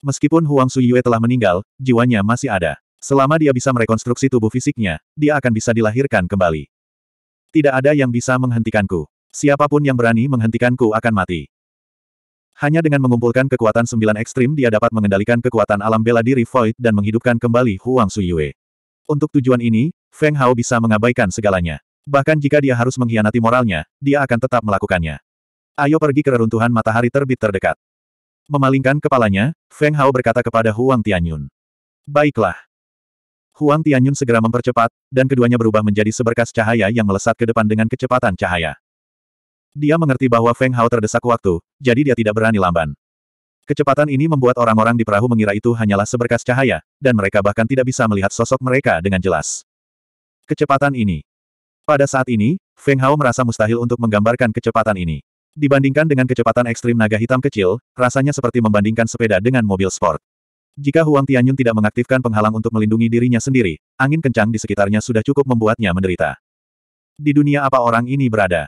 Meskipun Huang Suyue telah meninggal, jiwanya masih ada. Selama dia bisa merekonstruksi tubuh fisiknya, dia akan bisa dilahirkan kembali. Tidak ada yang bisa menghentikanku. Siapapun yang berani menghentikanku akan mati. Hanya dengan mengumpulkan kekuatan sembilan ekstrim dia dapat mengendalikan kekuatan alam bela diri Void dan menghidupkan kembali Huang Suyue. Untuk tujuan ini, Feng Hao bisa mengabaikan segalanya. Bahkan jika dia harus mengkhianati moralnya, dia akan tetap melakukannya. Ayo pergi ke reruntuhan matahari terbit terdekat. Memalingkan kepalanya, Feng Hao berkata kepada Huang Tianyun. Baiklah. Huang Tianyun segera mempercepat, dan keduanya berubah menjadi seberkas cahaya yang melesat ke depan dengan kecepatan cahaya. Dia mengerti bahwa Feng Hao terdesak waktu, jadi dia tidak berani lamban. Kecepatan ini membuat orang-orang di perahu mengira itu hanyalah seberkas cahaya, dan mereka bahkan tidak bisa melihat sosok mereka dengan jelas. Kecepatan ini. Pada saat ini, Feng Hao merasa mustahil untuk menggambarkan kecepatan ini. Dibandingkan dengan kecepatan ekstrim naga hitam kecil, rasanya seperti membandingkan sepeda dengan mobil sport. Jika Huang Tianyun tidak mengaktifkan penghalang untuk melindungi dirinya sendiri, angin kencang di sekitarnya sudah cukup membuatnya menderita. Di dunia apa orang ini berada?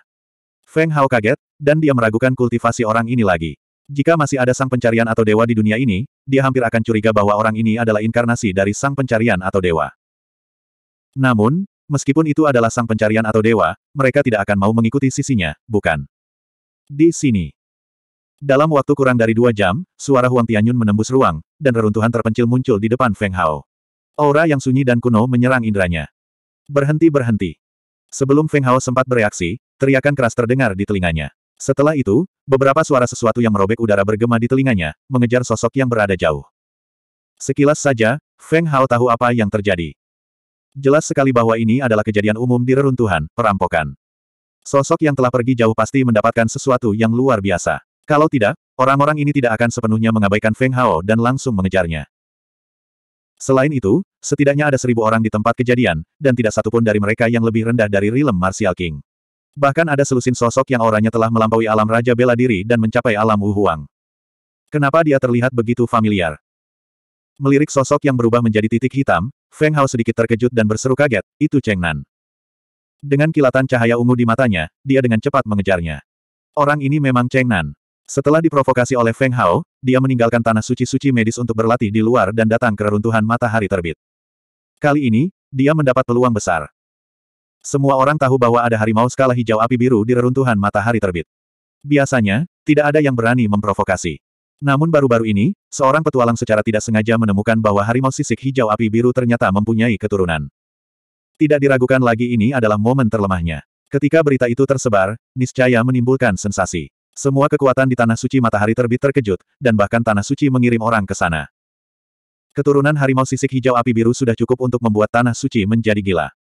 Feng Hao kaget, dan dia meragukan kultivasi orang ini lagi. Jika masih ada sang pencarian atau dewa di dunia ini, dia hampir akan curiga bahwa orang ini adalah inkarnasi dari sang pencarian atau dewa. Namun, meskipun itu adalah sang pencarian atau dewa, mereka tidak akan mau mengikuti sisinya, bukan? Di sini. Dalam waktu kurang dari dua jam, suara Huang Tianyun menembus ruang, dan reruntuhan terpencil muncul di depan Feng Hao. Aura yang sunyi dan kuno menyerang indranya. Berhenti berhenti. Sebelum Feng Hao sempat bereaksi, teriakan keras terdengar di telinganya. Setelah itu, beberapa suara sesuatu yang merobek udara bergema di telinganya, mengejar sosok yang berada jauh. Sekilas saja, Feng Hao tahu apa yang terjadi. Jelas sekali bahwa ini adalah kejadian umum di reruntuhan, perampokan. Sosok yang telah pergi jauh pasti mendapatkan sesuatu yang luar biasa. Kalau tidak, orang-orang ini tidak akan sepenuhnya mengabaikan Feng Hao dan langsung mengejarnya. Selain itu, setidaknya ada seribu orang di tempat kejadian, dan tidak satu pun dari mereka yang lebih rendah dari Rilem Martial King. Bahkan ada selusin sosok yang orangnya telah melampaui alam Raja Bela Diri dan mencapai alam Wuhuang. Kenapa dia terlihat begitu familiar? Melirik sosok yang berubah menjadi titik hitam, Feng Hao sedikit terkejut dan berseru kaget, itu Cheng Nan. Dengan kilatan cahaya ungu di matanya, dia dengan cepat mengejarnya. Orang ini memang Cheng Nan. Setelah diprovokasi oleh Feng Hao, dia meninggalkan tanah suci-suci medis untuk berlatih di luar dan datang ke reruntuhan matahari terbit. Kali ini, dia mendapat peluang besar. Semua orang tahu bahwa ada harimau skala hijau api biru di reruntuhan matahari terbit. Biasanya, tidak ada yang berani memprovokasi. Namun baru-baru ini, seorang petualang secara tidak sengaja menemukan bahwa harimau sisik hijau api biru ternyata mempunyai keturunan. Tidak diragukan lagi ini adalah momen terlemahnya. Ketika berita itu tersebar, niscaya menimbulkan sensasi. Semua kekuatan di Tanah Suci Matahari Terbit terkejut, dan bahkan Tanah Suci mengirim orang ke sana. Keturunan harimau sisik hijau api biru sudah cukup untuk membuat Tanah Suci menjadi gila.